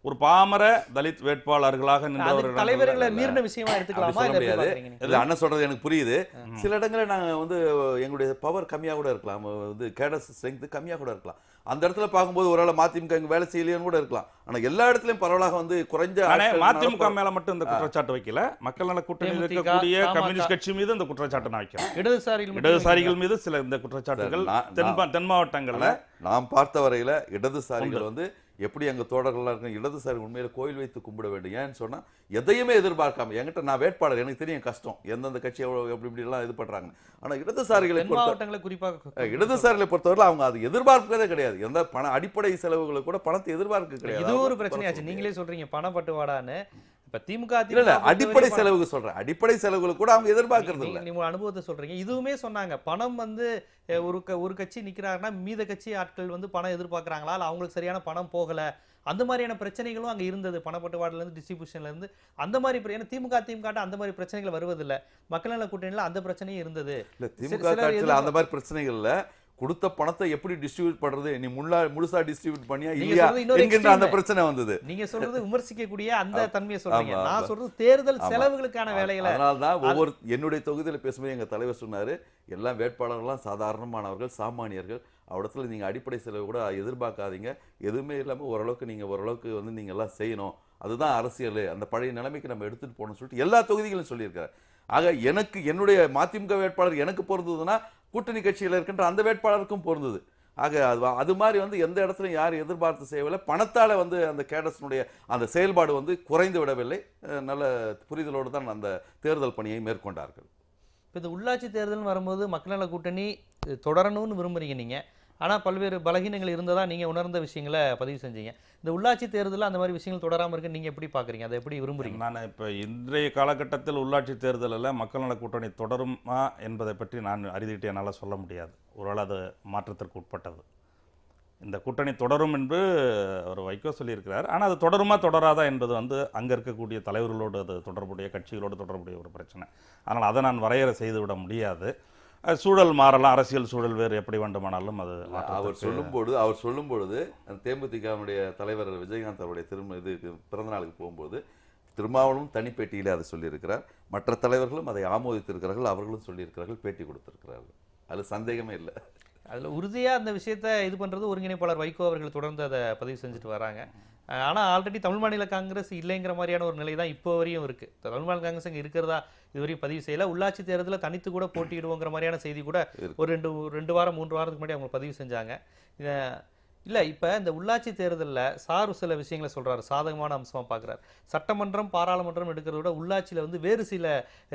C: ஒரு பாமர தலித் வேட்பாளர்களாக நின்றவர் தலைவர்களை மீறின
B: விஷயமா எடுத்துக்கலாமா
C: முடியாது இது சொல்றது எனக்கு புரியுது சில இடங்களில் நாங்கள் வந்து எங்களுடைய பவர் கம்மியாக கூட இருக்கலாம்
B: வந்து கேடஸ் ஸ்ட்ரென்த் கம்மியாக கூட இருக்கலாம் அந்த இடத்துல பார்க்கும்போது ஒரு ஆள் மதிமுக இங்கே வேலை செய்யலையும் கூட இருக்கலாம்
C: ஆனால் எல்லா இடத்துலையும் பரவலாக வந்து குறைஞ்ச மதிமுக மேல மட்டும் இந்த குற்றச்சாட்டு வைக்கல மக்கள் நல கூட்டணியில் இருக்கக்கூடிய கம்யூனிஸ்ட் கட்சி மீது இந்த குற்றச்சாட்டு நான் வைக்கிறேன் இடதுசாரிகள் இடதுசாரிகள் மீது சில இந்த குற்றச்சாட்டுகள் தென் தென் மாவட்டங்களில் நாம் பார்த்த வரையில இடதுசாரிகள் வந்து எப்படி எங்கள் தோழர்களாக
B: இருக்கும் இடதுசாரி உண்மையில் கோயில் வைத்து கும்பிட வேண்டும் ஏன்னு சொன்னால் எதையுமே எதிர்பார்க்காம என்கிட்ட நான் வேட்பாளர் எனக்கு தெரியும் கஷ்டம் எந்தெந்த கட்சி எவ்வளோ எப்படி இப்படிலாம் இது பண்ணுறாங்க ஆனால் இடதுசாரிகளை மாவட்டங்களை குறிப்பாக இடதுசாரிகளை பொறுத்தவரை அவங்க அது எதிர்பார்க்கிறதே கிடையாது எந்த பண அடிப்படை செலவுகளை கூட பணத்தை எதிர்பார்க்க கிடையாது இது ஒரு
A: பிரச்சனையாச்சு நீங்களே சொல்கிறீங்க பணப்பட்டுவாடான்னு இப்போ திமுக இல்லை அடிப்படை செலவுக்கு
B: சொல்கிறேன் அடிப்படை செலவுகள் கூட அவங்க எதிர்பார்க்கறது இல்லை
A: நீங்கள் அனுபவத்தை சொல்கிறீங்க இதுவுமே சொன்னாங்க பணம் வந்து ஒரு க ஒரு கட்சி நிற்கிறாங்கன்னா மீத கட்சி ஆட்கள் வந்து பணம் எதிர்பார்க்குறாங்களா இல்லை அவங்களுக்கு சரியான பணம் போகல அந்த மாதிரியான பிரச்சனைகளும் அங்கே இருந்தது பணப்பட்டுவாடுலேருந்து டிஸ்ட்ரிபியூஷன்லேருந்து அந்த மாதிரி ஏன்னா திமுக திமுக அந்த மாதிரி பிரச்சனைகள் வருவதில்லை மக்கள் நல கூட்டணியில் அந்த பிரச்சனையும் இருந்தது இல்லை திமுக அந்த
B: மாதிரி பிரச்சனைகள் இல்லை கொடுத்த பணத்தை எப்படி டிஸ்ட்ரிபியூட் பண்றது நீ முள்ளா முழுசா டிஸ்ட்ரிபியூட் பண்ணியா இல்லையா என்கின்ற அந்த பிரச்சனை வந்தது நீங்க சொல்றது
A: விமர்சிக்கக்கூடிய அந்த தன்மையை சொல்றீங்க நான் சொல்றது தேர்தல் செலவுகளுக்கான வேலைகள் அதனால தான் ஒவ்வொரு
B: என்னுடைய தொகுதியில் பேசும்போது எங்க தலைவர் சொன்னாரு எல்லா வேட்பாளர்கள்லாம் சாதாரணமானவர்கள் சாமானியர்கள் அவடத்துல நீங்க அடிப்படை செலவு கூட எதிர்பார்க்காதீங்க எதுவுமே இல்லாமல் ஓரளவுக்கு நீங்க ஓரளவுக்கு வந்து நீங்க எல்லாம் செய்யணும் அதுதான் அரசியல் அந்த பழைய நிலைமைக்கு நம்ம எடுத்துட்டு போகணும்னு சொல்லிட்டு எல்லா தொகுதிகளும் சொல்லியிருக்காரு ஆக எனக்கு என்னுடைய மதிமுக வேட்பாளர் எனக்கு பொருந்ததுன்னா கூட்டணி கட்சியில் இருக்கின்ற அந்த வேட்பாளருக்கும் பொருந்தது ஆக அது அது மாதிரி வந்து எந்த இடத்துலையும் யாரும் எதிர்பார்த்து செய்யவில்லை பணத்தால் வந்து அந்த கேடஸினுடைய அந்த செயல்பாடு வந்து குறைந்து விடவில்லை நல்ல புரிதலோடு தான் அந்த தேர்தல் பணியை மேற்கொண்டார்கள்
A: இப்போ இந்த உள்ளாட்சி தேர்தல்னு வரும்போது மக்கள் நல கூட்டணி தொடரணும்னு விரும்புகிறீங்க நீங்கள் ஆனால் பல்வேறு பலகீனங்கள் இருந்ததாக நீங்கள் உணர்ந்த விஷயங்களை பதிவு செஞ்சீங்க இந்த உள்ளாட்சி தேர்தலில் அந்த மாதிரி விஷயங்கள் தொடராமல் இருக்கு நீங்கள் எப்படி பார்க்குறீங்க அதை எப்படி விரும்புகிறீங்க நான்
C: இப்போ இன்றைய காலகட்டத்தில் உள்ளாட்சி தேர்தலில் மக்கள் நல கூட்டணி தொடருமா என்பதை பற்றி நான் அறிதிட்டு என்னால் சொல்ல முடியாது ஒருவேளை அது மாற்றத்திற்கு உட்பட்டது இந்த கூட்டணி தொடரும் என்று ஒரு வைகோ சொல்லியிருக்கிறார் ஆனால் அது தொடருமா தொடராதா என்பது வந்து அங்கே இருக்கக்கூடிய தலைவர்களோடு அது தொடர்புடைய கட்சிகளோடு தொடர்புடைய ஒரு பிரச்சனை அதனால் அதை நான் வரையறை செய்துவிட முடியாது சூழல் மாறலாம் அரசியல் சூழல் வேறு எப்படி வேண்டுமானாலும் அது அவர் சொல்லும்பொழுது அவர்
B: சொல்லும்பொழுது தேமுதிகவுடைய தலைவர் விஜயகாந்த் அவருடைய திரும்ப இது பிறந்தநாளுக்கு போகும்போது திருமாவளவும் தனிப்பேட்டியில் அதை சொல்லியிருக்கிறார் மற்ற தலைவர்களும் அதை ஆமோதித்திருக்கிறார்கள் அவர்களும் சொல்லியிருக்கிறார்கள் பேட்டி கொடுத்திருக்கிறார்கள் அதில் சந்தேகமே இல்லை
A: அதில் உறுதியாக அந்த விஷயத்தை இது பண்ணுறது ஒருங்கிணைப்பாளர் வைகோ அவர்கள் தொடர்ந்து அதை பதிவு செஞ்சுட்டு வராங்க ஆனால் ஆல்ரெடி தமிழ் மாநில காங்கிரஸ் இல்லைங்கிற மாதிரியான ஒரு நிலை தான் இப்போ வரையும் இருக்குது தமிழ் மாநில காங்கிரஸ் அங்கே இருக்கிறதா இதுவரையும் பதிவு செய்யலை உள்ளாட்சி தேர்தலில் தனித்து கூட போட்டியிடுவோங்கிற மாதிரியான செய்தி கூட ஒரு ரெண்டு ரெண்டு வாரம் மூன்று வாரத்துக்கு முன்னாடி அவங்க பதிவு செஞ்சாங்க இதை இல்லை இப்போ இந்த உள்ளாட்சி தேர்தலில் சார் சில விஷயங்களை சொல்கிறார் சாதகமான அம்சமாக பார்க்குறாரு சட்டமன்றம் பாராளுமன்றம் எடுக்கிறத விட உள்ளாட்சியில் வந்து வேறு சில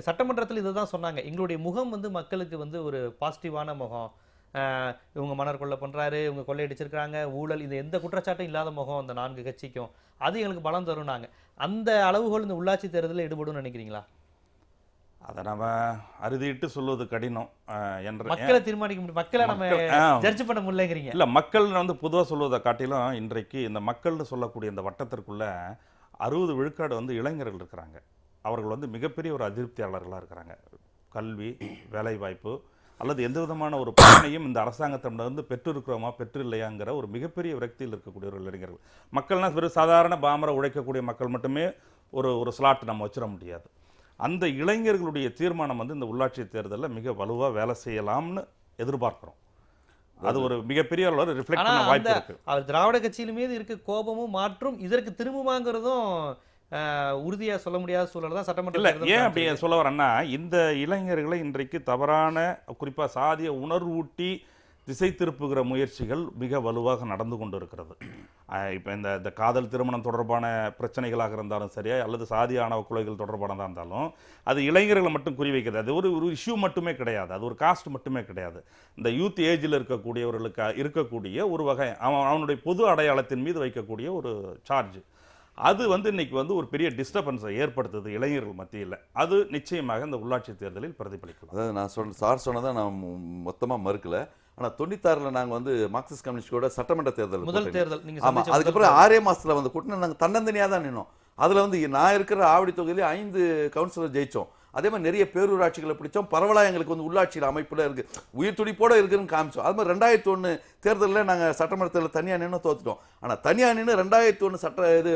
A: சட்டமன்றத்தில் இதை தான் சொன்னாங்க எங்களுடைய முகம் வந்து மக்களுக்கு வந்து ஒரு பாசிட்டிவான முகம் இவங்க மன்னர் கொள்ளை பண்ணுறாரு இவங்க கொள்ளையடிச்சிருக்கிறாங்க ஊழல் இது எந்த குற்றச்சாட்டும் இல்லாத முகம் அந்த நான்கு கட்சிக்கும் அது எங்களுக்கு பலம் தரும் நாங்கள் அந்த அளவுகள் இந்த உள்ளாட்சி தேர்தலில் ஈடுபடும் நினைக்கிறீங்களா
C: அதை நம்ம அறுதிட்டு சொல்வது கடினம் என்ற மக்களை தீர்மானிக்க முடியும் மக்களை நம்ம ஜட்ஜ் பண்ண முடியலங்கிறீங்க இல்லை மக்கள் வந்து பொதுவாக சொல்வதை காட்டிலும் இன்றைக்கு இந்த மக்கள்னு சொல்லக்கூடிய இந்த வட்டத்திற்குள்ள அறுபது விழுக்காடு வந்து இளைஞர்கள் இருக்கிறாங்க அவர்கள் வந்து மிகப்பெரிய ஒரு அதிருப்தியாளர்களாக இருக்கிறாங்க கல்வி வேலைவாய்ப்பு அல்லது எந்த விதமான ஒரு பலனையும் இந்த அரசாங்கத்திடமிருந்து பெற்றிருக்கிறோமா பெற்றில்லையாங்கிற ஒரு மிகப்பெரிய விரக்தியில் இருக்கக்கூடிய ஒரு இளைஞர்கள் மக்கள்னா வெறும் சாதாரண பாமர உழைக்கக்கூடிய மக்கள் மட்டுமே ஒரு ஒரு ஸ்லாட் நம்ம வச்சிட முடியாது அந்த இளைஞர்களுடைய தீர்மானம் வந்து இந்த உள்ளாட்சி தேர்தலில் மிக வலுவாக வேலை செய்யலாம்னு எதிர்பார்க்குறோம் அது ஒரு மிகப்பெரிய அளவில் ரிஃப்ளெக்ட் பண்ண வாய்ப்பு இருக்கு அவர் திராவிட மீது இருக்க கோபமும் மாற்றும்
A: இதற்கு திரும்புமாங்கிறதும் உறுதியாக சொல்ல முடியாத சூழல் தான் சட்டமன்றம் ஏன் அப்படி சொல்ல
C: வரேன்னா இந்த இளைஞர்களை இன்றைக்கு தவறான குறிப்பாக சாதிய உணர்வூட்டி திசை திருப்புகிற முயற்சிகள் மிக வலுவாக நடந்து கொண்டு இருக்கிறது இப்போ இந்த இந்த காதல் திருமணம் தொடர்பான பிரச்சனைகளாக இருந்தாலும் சரியா அல்லது சாதி ஆணவ குலைகள் தொடர்பானதாக இருந்தாலும் அது இளைஞர்களை மட்டும் குறிவைக்கிறது அது ஒரு ஒரு இஷ்யூ மட்டுமே கிடையாது அது ஒரு காஸ்ட் மட்டுமே கிடையாது இந்த யூத் ஏஜில் இருக்கக்கூடியவர்களுக்கு இருக்கக்கூடிய ஒரு வகை அவன் அவனுடைய பொது அடையாளத்தின் மீது வைக்கக்கூடிய ஒரு சார்ஜ் அது வந்து இன்றைக்கி வந்து ஒரு பெரிய டிஸ்டர்பன்ஸை ஏற்படுத்துது இளைஞர்கள் மத்தியில் அது நிச்சயமாக இந்த உள்ளாட்சி தேர்தலில் பிரதிபலிக்கும் அதாவது நான் சொன்ன சார் சொன்னதை நான் மொத்தமாக மறுக்கலை ஆனால்
B: தொண்ணூத்தாறில் நாங்கள் வந்து மார்க்சிஸ்ட் கூட சட்டமன்ற தேர்தல் முதல் தேர்தல் ஆமாம் அதுக்கப்புறம் ஆறே மாதத்தில் வந்து கூட்டினா நாங்கள் தன்னந்தனியாக தான் நின்னோம் அதில் வந்து நான் இருக்கிற ஆவடி தொகுதியில் ஐந்து கவுன்சிலர் ஜெயித்தோம் அதே மாதிரி நிறைய பேரூராட்சிகளை பிடிச்சோம் பரவலாக எங்களுக்கு வந்து உள்ளாட்சியில் அமைப்பில் இருக்குது உயிர் துடிப்போடு இருக்குதுன்னு காமிச்சோம் அது மாதிரி ரெண்டாயிரத்தி ஒன்று தேர்தலில் நாங்கள் சட்டமன்றத்தில் தனியாக நின்று தோத்துட்டோம் ஆனால் தனியாக நின்று ரெண்டாயிரத்தி ஒன்று சட்ட இது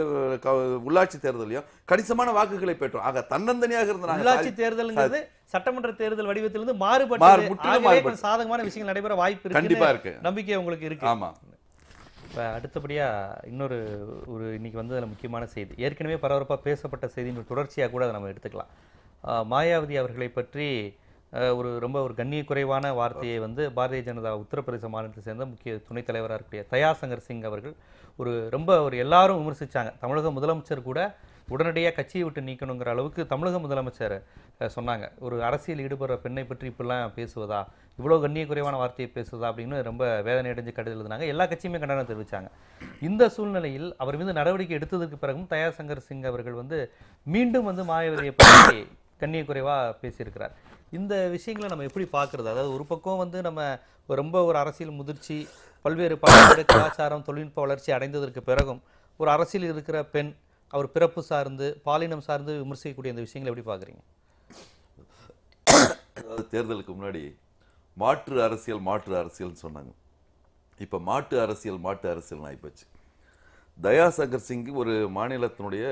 B: உள்ளாட்சி தேர்தலையும் கணிசமான வாக்குகளை பெற்றோம் ஆக தன்னந்தனியாக இருந்த உள்ளாட்சி தேர்தலுங்கிறது
A: சட்டமன்ற தேர்தல் வடிவத்திலிருந்து மாறுபட்டு சாதகமான விஷயங்கள் நடைபெற வாய்ப்பு கண்டிப்பாக இருக்கு நம்பிக்கை உங்களுக்கு இருக்கு ஆமாம் இப்போ அடுத்தபடியாக இன்னொரு ஒரு இன்னைக்கு வந்து அதில் முக்கியமான செய்தி ஏற்கனவே பரபரப்பாக பேசப்பட்ட செய்தியின் தொடர்ச்சியாக கூட அதை நம்ம எடுத்துக்கலாம் மாயாவதி அவர்களை பற்றி ஒரு ரொம்ப ஒரு கண்ணிய குறைவான வார்த்தையை வந்து பாரதிய ஜனதா உத்தரப்பிரதேச மாநிலத்தை சேர்ந்த முக்கிய துணைத் தலைவராக இருக்கக்கூடிய தயாசங்கர் சிங் அவர்கள் ஒரு ரொம்ப ஒரு எல்லாரும் விமர்சித்தாங்க தமிழக முதலமைச்சர் கூட உடனடியாக கட்சியை விட்டு நீக்கணுங்கிற அளவுக்கு தமிழக முதலமைச்சர் சொன்னாங்க ஒரு அரசியல் ஈடுபடுற பெண்ணை பற்றி இப்படிலாம் பேசுவதா இவ்வளோ கண்ணிய குறைவான வார்த்தையை பேசுவதா அப்படின்னு ரொம்ப வேதனை அடைஞ்சு கடிதம் எழுதினாங்க எல்லா கட்சியுமே கண்டனம் தெரிவித்தாங்க இந்த சூழ்நிலையில் அவர் மீது நடவடிக்கை எடுத்ததற்கு பிறகும் தயாசங்கர் சிங் அவர்கள் வந்து மீண்டும் வந்து மாயாவதியை பற்றி கண்ணிய குறைவாக பேசியிருக்கிறார் இந்த விஷயங்களை நம்ம எப்படி பார்க்குறது அதாவது ஒரு பக்கம் வந்து நம்ம ரொம்ப ஒரு அரசியல் முதிர்ச்சி பல்வேறு பல்வேறு கலாச்சாரம் தொழில்நுட்ப வளர்ச்சி அடைந்ததற்கு பிறகும் ஒரு அரசியல் இருக்கிற பெண் அவர் பிறப்பு சார்ந்து பாலினம் சார்ந்து விமர்சிக்கக்கூடிய இந்த விஷயங்களை எப்படி பார்க்குறீங்க
B: அதாவது தேர்தலுக்கு முன்னாடி மாற்று அரசியல் மாற்று அரசியல்னு சொன்னாங்க இப்போ மாட்டு அரசியல் மாட்டு அரசியல்னு ஆகிப்போச்சு தயாசங்கர் சிங் ஒரு மாநிலத்தினுடைய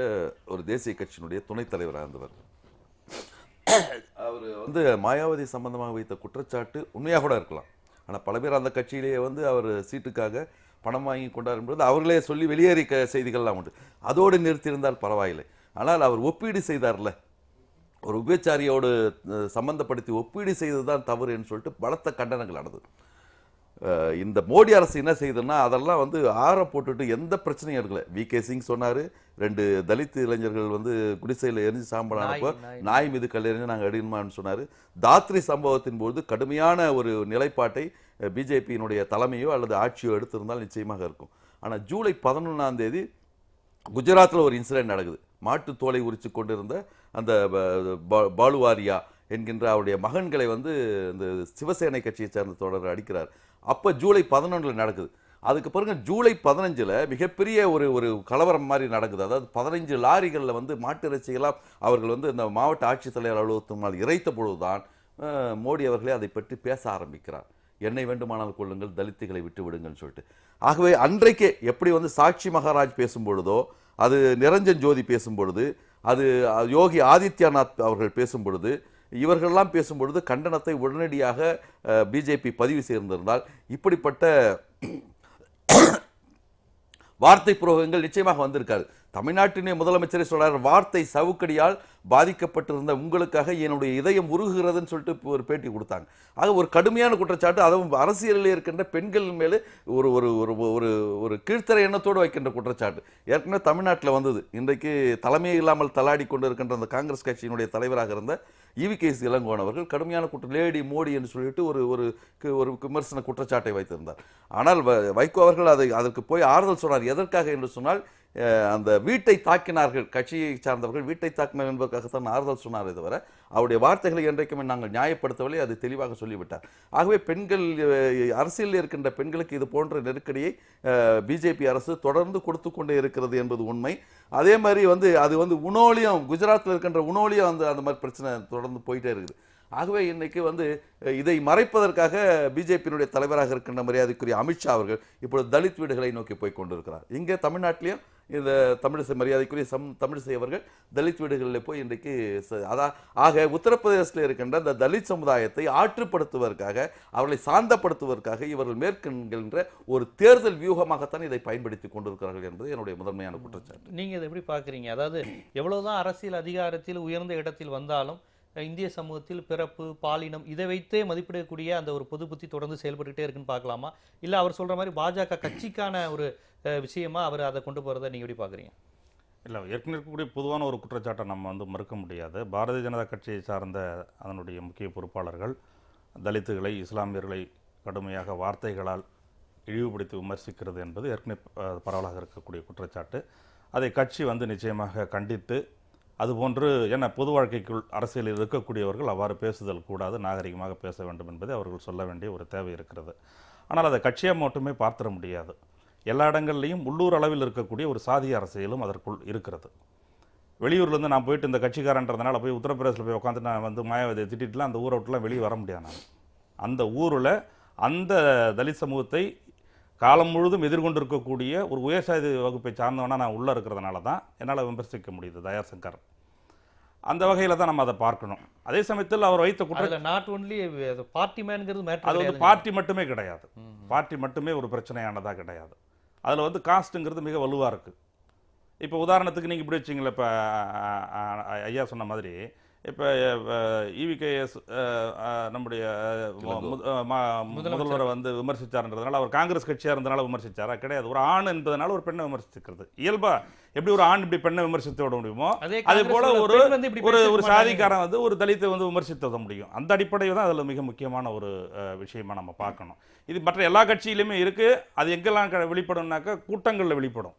B: ஒரு தேசிய கட்சியினுடைய துணைத் தலைவராக இருந்தவர் அவர் வந்து மாயாவதி சம்பந்தமாக வைத்த குற்றச்சாட்டு உண்மையாக கூட இருக்கலாம் ஆனால் பல பேர் அந்த கட்சியிலேயே வந்து அவர் சீட்டுக்காக பணம் வாங்கி கொண்டார் என்பது அவர்களே சொல்லி வெளியேறிக்க செய்திகள்லாம் உண்டு அதோடு நிறுத்தியிருந்தால் பரவாயில்லை ஆனால் அவர் ஒப்பீடு செய்தார்ல ஒரு உபயச்சாரியோடு சம்பந்தப்படுத்தி ஒப்பீடு செய்தது தான் தவறு என்று சொல்லிட்டு பலத்த கண்டனங்கள் நடந்தது இந்த மோடி அரசு என்ன செய்யுதுன்னா அதெல்லாம் வந்து ஆற போட்டுட்டு எந்த பிரச்சனையும் எடுக்கல வி கே சிங் சொன்னார் ரெண்டு தலித் இளைஞர்கள் வந்து குடிசையில் எரிஞ்சு சாம்பலானப்போ நாய் மீது கல் எரிஞ்சு நாங்கள் எடுக்கணுமான்னு சொன்னார் தாத்ரி சம்பவத்தின் போது கடுமையான ஒரு நிலைப்பாட்டை பிஜேபியினுடைய தலைமையோ அல்லது ஆட்சியோ எடுத்திருந்தால் நிச்சயமாக இருக்கும் ஆனால் ஜூலை பதினொன்றாம் தேதி குஜராத்தில் ஒரு இன்சிடென்ட் நடக்குது மாட்டு தோலை உரிச்சு கொண்டிருந்த அந்த பாலுவாரியா என்கின்ற அவருடைய மகன்களை வந்து இந்த சிவசேனை கட்சியை சேர்ந்த தொடர் அடிக்கிறார் அப்போ ஜூலை பதினொன்றில் நடக்குது அதுக்கு பிறகு ஜூலை பதினஞ்சில் மிகப்பெரிய ஒரு ஒரு கலவரம் மாதிரி நடக்குது அதாவது பதினஞ்சு லாரிகளில் வந்து மாட்டு இறைச்சிகளாக அவர்கள் வந்து இந்த மாவட்ட ஆட்சித்தலைவர் அலுவலகத்தினால் இறைத்த இறைத்த பொழுதுதான் மோடி அவர்களே அதை பற்றி பேச ஆரம்பிக்கிறார் என்னை வேண்டுமானால் கொள்ளுங்கள் தலித்துகளை விட்டு விடுங்கள்னு சொல்லிட்டு ஆகவே அன்றைக்கே எப்படி வந்து சாட்சி மகாராஜ் பேசும்பொழுதோ அது நிரஞ்சன் ஜோதி பேசும்பொழுது அது யோகி ஆதித்யநாத் அவர்கள் பேசும்பொழுது இவர்களெல்லாம் பேசும்பொழுது கண்டனத்தை உடனடியாக பிஜேபி பதிவு செய்திருந்திருந்தால் இப்படிப்பட்ட வார்த்தை புரோகங்கள் நிச்சயமாக வந்திருக்காது தமிழ்நாட்டினுடைய முதலமைச்சரை சொல்கிறார் வார்த்தை சவுக்கடியால் பாதிக்கப்பட்டிருந்த உங்களுக்காக என்னுடைய இதயம் உருகுகிறதுன்னு சொல்லிட்டு ஒரு பேட்டி கொடுத்தாங்க ஆக ஒரு கடுமையான குற்றச்சாட்டு அதுவும் அரசியலில் இருக்கின்ற பெண்கள் மேலே ஒரு ஒரு ஒரு ஒரு ஒரு கீழ்த்தர எண்ணத்தோடு வைக்கின்ற குற்றச்சாட்டு ஏற்கனவே தமிழ்நாட்டில் வந்தது இன்றைக்கு தலைமை இல்லாமல் தலாடி கொண்டு இருக்கின்ற அந்த காங்கிரஸ் கட்சியினுடைய தலைவராக இருந்த இவி e கேஸ் இளங்கோனவர்கள் கடுமையான குற்றம் லேடி மோடி என்று சொல்லிட்டு ஒரு ஒரு ஒரு விமர்சன குற்றச்சாட்டை வைத்திருந்தார் ஆனால் வைகோ அவர்கள் அதை அதற்கு போய் ஆறுதல் சொன்னார் எதற்காக என்று சொன்னால் அந்த வீட்டை தாக்கினார்கள் கட்சியை சார்ந்தவர்கள் வீட்டை தாக்கினர் என்பதற்காகத்தான் ஆறுதல் சொன்னார் தவிர அவருடைய வார்த்தைகளை என்றைக்குமே நாங்கள் நியாயப்படுத்தவில்லை அது தெளிவாக சொல்லிவிட்டார் ஆகவே பெண்கள் அரசியலில் இருக்கின்ற பெண்களுக்கு இது போன்ற நெருக்கடியை பிஜேபி அரசு தொடர்ந்து கொடுத்து கொண்டே இருக்கிறது என்பது உண்மை அதே மாதிரி வந்து அது வந்து உணோலியம் குஜராத்தில் இருக்கின்ற உணோலியம் வந்து அந்த மாதிரி பிரச்சனை தொடர்ந்து போயிட்டே இருக்குது ஆகவே இன்றைக்கு வந்து இதை மறைப்பதற்காக பிஜேபியினுடைய தலைவராக இருக்கின்ற மரியாதைக்குரிய அமித்ஷா அவர்கள் இப்பொழுது தலித் வீடுகளை நோக்கி போய் கொண்டிருக்கிறார் இங்கே தமிழ்நாட்டிலையும் இந்த தமிழிசை மரியாதைக்குரிய சம் தமிழிசை அவர்கள் தலித் வீடுகளில் போய் இன்றைக்கு அதான் ஆக உத்தரப்பிரதேசத்தில் இருக்கின்ற இந்த தலித் சமுதாயத்தை ஆற்றுப்படுத்துவதற்காக அவர்களை சாந்தப்படுத்துவதற்காக இவர்கள் மேற்கொள்கின்ற ஒரு தேர்தல் வியூகமாகத்தான் இதை பயன்படுத்தி கொண்டிருக்கிறார்கள் என்பது என்னுடைய முதன்மையான குற்றச்சாட்டு
A: நீங்கள் இதை எப்படி பார்க்குறீங்க அதாவது எவ்வளோதான் அரசியல் அதிகாரத்தில் உயர்ந்த இடத்தில் வந்தாலும் இந்திய சமூகத்தில் பிறப்பு பாலினம் இதை வைத்தே மதிப்பிடக்கூடிய அந்த ஒரு பொது புத்தி தொடர்ந்து செயல்பட்டுகிட்டே இருக்குன்னு பார்க்கலாமா இல்லை அவர் சொல்கிற மாதிரி பாஜக கட்சிக்கான ஒரு விஷயமா அவர் அதை கொண்டு போகிறத நீங்கள் எப்படி பார்க்குறீங்க
C: இல்லை ஏற்கனவே இருக்கக்கூடிய பொதுவான ஒரு குற்றச்சாட்டை நம்ம வந்து மறுக்க முடியாது பாரதிய ஜனதா கட்சியை சார்ந்த அதனுடைய முக்கிய பொறுப்பாளர்கள் தலித்துகளை இஸ்லாமியர்களை கடுமையாக வார்த்தைகளால் இழிவுபடுத்தி விமர்சிக்கிறது என்பது ஏற்கனவே பரவலாக இருக்கக்கூடிய குற்றச்சாட்டு அதை கட்சி வந்து நிச்சயமாக கண்டித்து அதுபோன்று என பொது வாழ்க்கைக்குள் அரசியலில் இருக்கக்கூடியவர்கள் அவ்வாறு பேசுதல் கூடாது நாகரிகமாக பேச வேண்டும் என்பதை அவர்கள் சொல்ல வேண்டிய ஒரு தேவை இருக்கிறது ஆனால் அதை கட்சியாக மட்டுமே பார்த்திட முடியாது எல்லா இடங்கள்லையும் உள்ளூர் அளவில் இருக்கக்கூடிய ஒரு சாதிய அரசியலும் அதற்குள் இருக்கிறது வெளியூர்லேருந்து நான் போயிட்டு இந்த கட்சிக்காரன்றதுனால போய் உத்தரப்பிரதேசில் போய் உட்காந்து நான் வந்து மாயாவதியை திட்டிட்டுலாம் அந்த ஊரை விட்டுலாம் வெளியே வர முடியாது நான் அந்த ஊரில் அந்த தலித் சமூகத்தை காலம் முழுதும் எதிர்கொண்டிருக்கக்கூடிய ஒரு உயர்சாதி வகுப்பை சார்ந்தவனாக நான் உள்ளே இருக்கிறதுனால தான் என்னால் விமர்சிக்க முடியுது தயாசங்கர் அந்த வகையில் தான் நம்ம அதை பார்க்கணும் அதே சமயத்தில் அவர் வைத்த குற்றம்
A: நாட் ஒன்லி பார்ட்டி மேனுங்கிறது அது வந்து பார்ட்டி
C: மட்டுமே கிடையாது பார்ட்டி மட்டுமே ஒரு பிரச்சனையானதாக கிடையாது அதில் வந்து காஸ்ட்டுங்கிறது மிக வலுவாக இருக்குது இப்போ உதாரணத்துக்கு நீங்கள் இப்படி வச்சிங்களேன் இப்போ ஐயா சொன்ன மாதிரி இப்போ இவிகேஎஸ் e நம்முடைய முதல்வரை வந்து விமர்சித்தார்ன்றதுனால அவர் காங்கிரஸ் கட்சியாக இருந்தனால விமர்சித்தாரா கிடையாது ஒரு ஆண் என்பதனால ஒரு பெண்ணை விமர்சிக்கிறது இயல்பா எப்படி ஒரு ஆண் இப்படி பெண்ணை விமர்சித்து விட முடியுமோ அதே போல ஒரு ஒரு ஒரு சாதிக்காரன் வந்து ஒரு தலித்தை வந்து விமர்சித்து விட முடியும் அந்த அடிப்படையில் தான் அதில் மிக முக்கியமான ஒரு விஷயமா நம்ம பார்க்கணும் இது மற்ற எல்லா கட்சியிலுமே இருக்குது அது எங்கெல்லாம் வெளிப்படும்னாக்கா கூட்டங்களில் வெளிப்படும்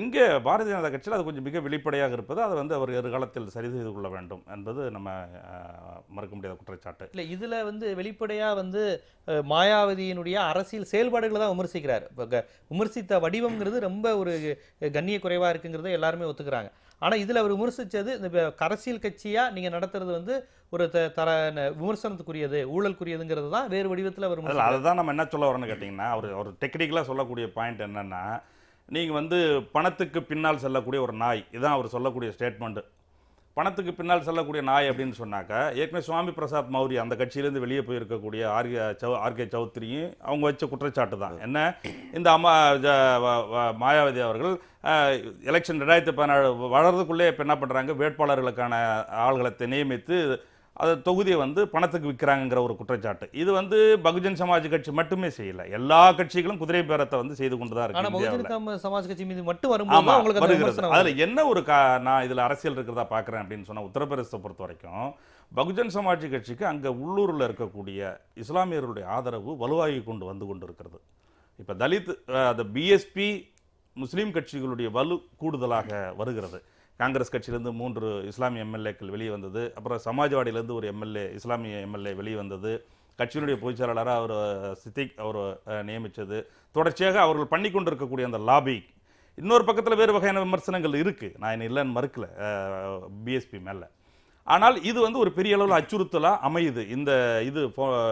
C: இங்கே பாரதிய ஜனதா கட்சியில் அது கொஞ்சம் மிக வெளிப்படையாக இருப்பது அதை வந்து அவர் எதிர்காலத்தில் சரி செய்து கொள்ள வேண்டும் என்பது நம்ம மறுக்க முடியாத குற்றச்சாட்டு
A: இல்லை இதில் வந்து வெளிப்படையாக வந்து மாயாவதியினுடைய அரசியல் செயல்பாடுகளை தான் விமர்சிக்கிறார் இப்போ விமர்சித்த வடிவங்கிறது ரொம்ப ஒரு கண்ணிய குறைவாக இருக்குங்கிறத எல்லாருமே ஒத்துக்கிறாங்க ஆனால் இதில் அவர் விமர்சித்தது இந்த அரசியல் கட்சியாக நீங்கள் நடத்துறது வந்து ஒரு த தர விமர்சனத்துக்குரியது ஊழலுக்குரியதுங்கிறது தான் வேறு வடிவத்தில் அவர் அதை தான்
C: நம்ம என்ன சொல்ல வரோன்னு கேட்டிங்கன்னா அவர் ஒரு டெக்னிக்கலாக சொல்லக்கூடிய பாயிண்ட் என்னென்னா நீங்கள் வந்து பணத்துக்கு பின்னால் செல்லக்கூடிய ஒரு நாய் இதுதான் அவர் சொல்லக்கூடிய ஸ்டேட்மெண்ட்டு பணத்துக்கு பின்னால் செல்லக்கூடிய நாய் அப்படின்னு சொன்னாக்கா ஏற்கனவே சுவாமி பிரசாத் மௌரி அந்த கட்சியிலேருந்து வெளியே போயிருக்கக்கூடிய ஆர்கே சௌ ஆர்கே சௌத்ரியும் அவங்க வச்ச குற்றச்சாட்டு தான் என்ன இந்த அம்மா மாயாவதி அவர்கள் எலெக்ஷன் ரெண்டாயிரத்தி பதினாலு வளர்றதுக்குள்ளே இப்போ என்ன பண்ணுறாங்க வேட்பாளர்களுக்கான ஆள்களை நியமித்து அது தொகுதியை வந்து பணத்துக்கு விற்கிறாங்கிற ஒரு குற்றச்சாட்டு இது வந்து பகுஜன் சமாஜ் கட்சி மட்டுமே செய்யலை எல்லா கட்சிகளும் குதிரை பேரத்தை வந்து செய்து கொண்டு தான் இருக்கு
A: சமாஜ் கட்சி மீது மட்டும் வருகிறது அதில்
C: என்ன ஒரு கா நான் இதில் அரசியல் இருக்கிறதா பார்க்குறேன் அப்படின்னு சொன்னால் உத்தரப்பிரதேசத்தை பொறுத்த வரைக்கும் பகுஜன் சமாஜ் கட்சிக்கு அங்கே உள்ளூரில் இருக்கக்கூடிய இஸ்லாமியர்களுடைய ஆதரவு வலுவாகி கொண்டு வந்து கொண்டு இருக்கிறது இப்போ தலித் அந்த பிஎஸ்பி முஸ்லீம் கட்சிகளுடைய வலு கூடுதலாக வருகிறது காங்கிரஸ் கட்சியிலேருந்து மூன்று இஸ்லாமிய எம்எல்ஏக்கள் வெளியே வந்தது அப்புறம் சமாஜ்வாடியிலேருந்து ஒரு எம்எல்ஏ இஸ்லாமிய எம்எல்ஏ வெளியே வந்தது கட்சியினுடைய பொதுச்செயலாளராக அவர் சித்திக் அவர் நியமித்தது தொடர்ச்சியாக அவர்கள் பண்ணி கொண்டிருக்கக்கூடிய அந்த லாபி இன்னொரு பக்கத்தில் வேறு வகையான விமர்சனங்கள் இருக்குது நான் என்ன இல்லைன்னு மறுக்கல பிஎஸ்பி மேலே ஆனால் இது வந்து ஒரு பெரிய அளவில் அச்சுறுத்தலாக அமையுது இந்த இது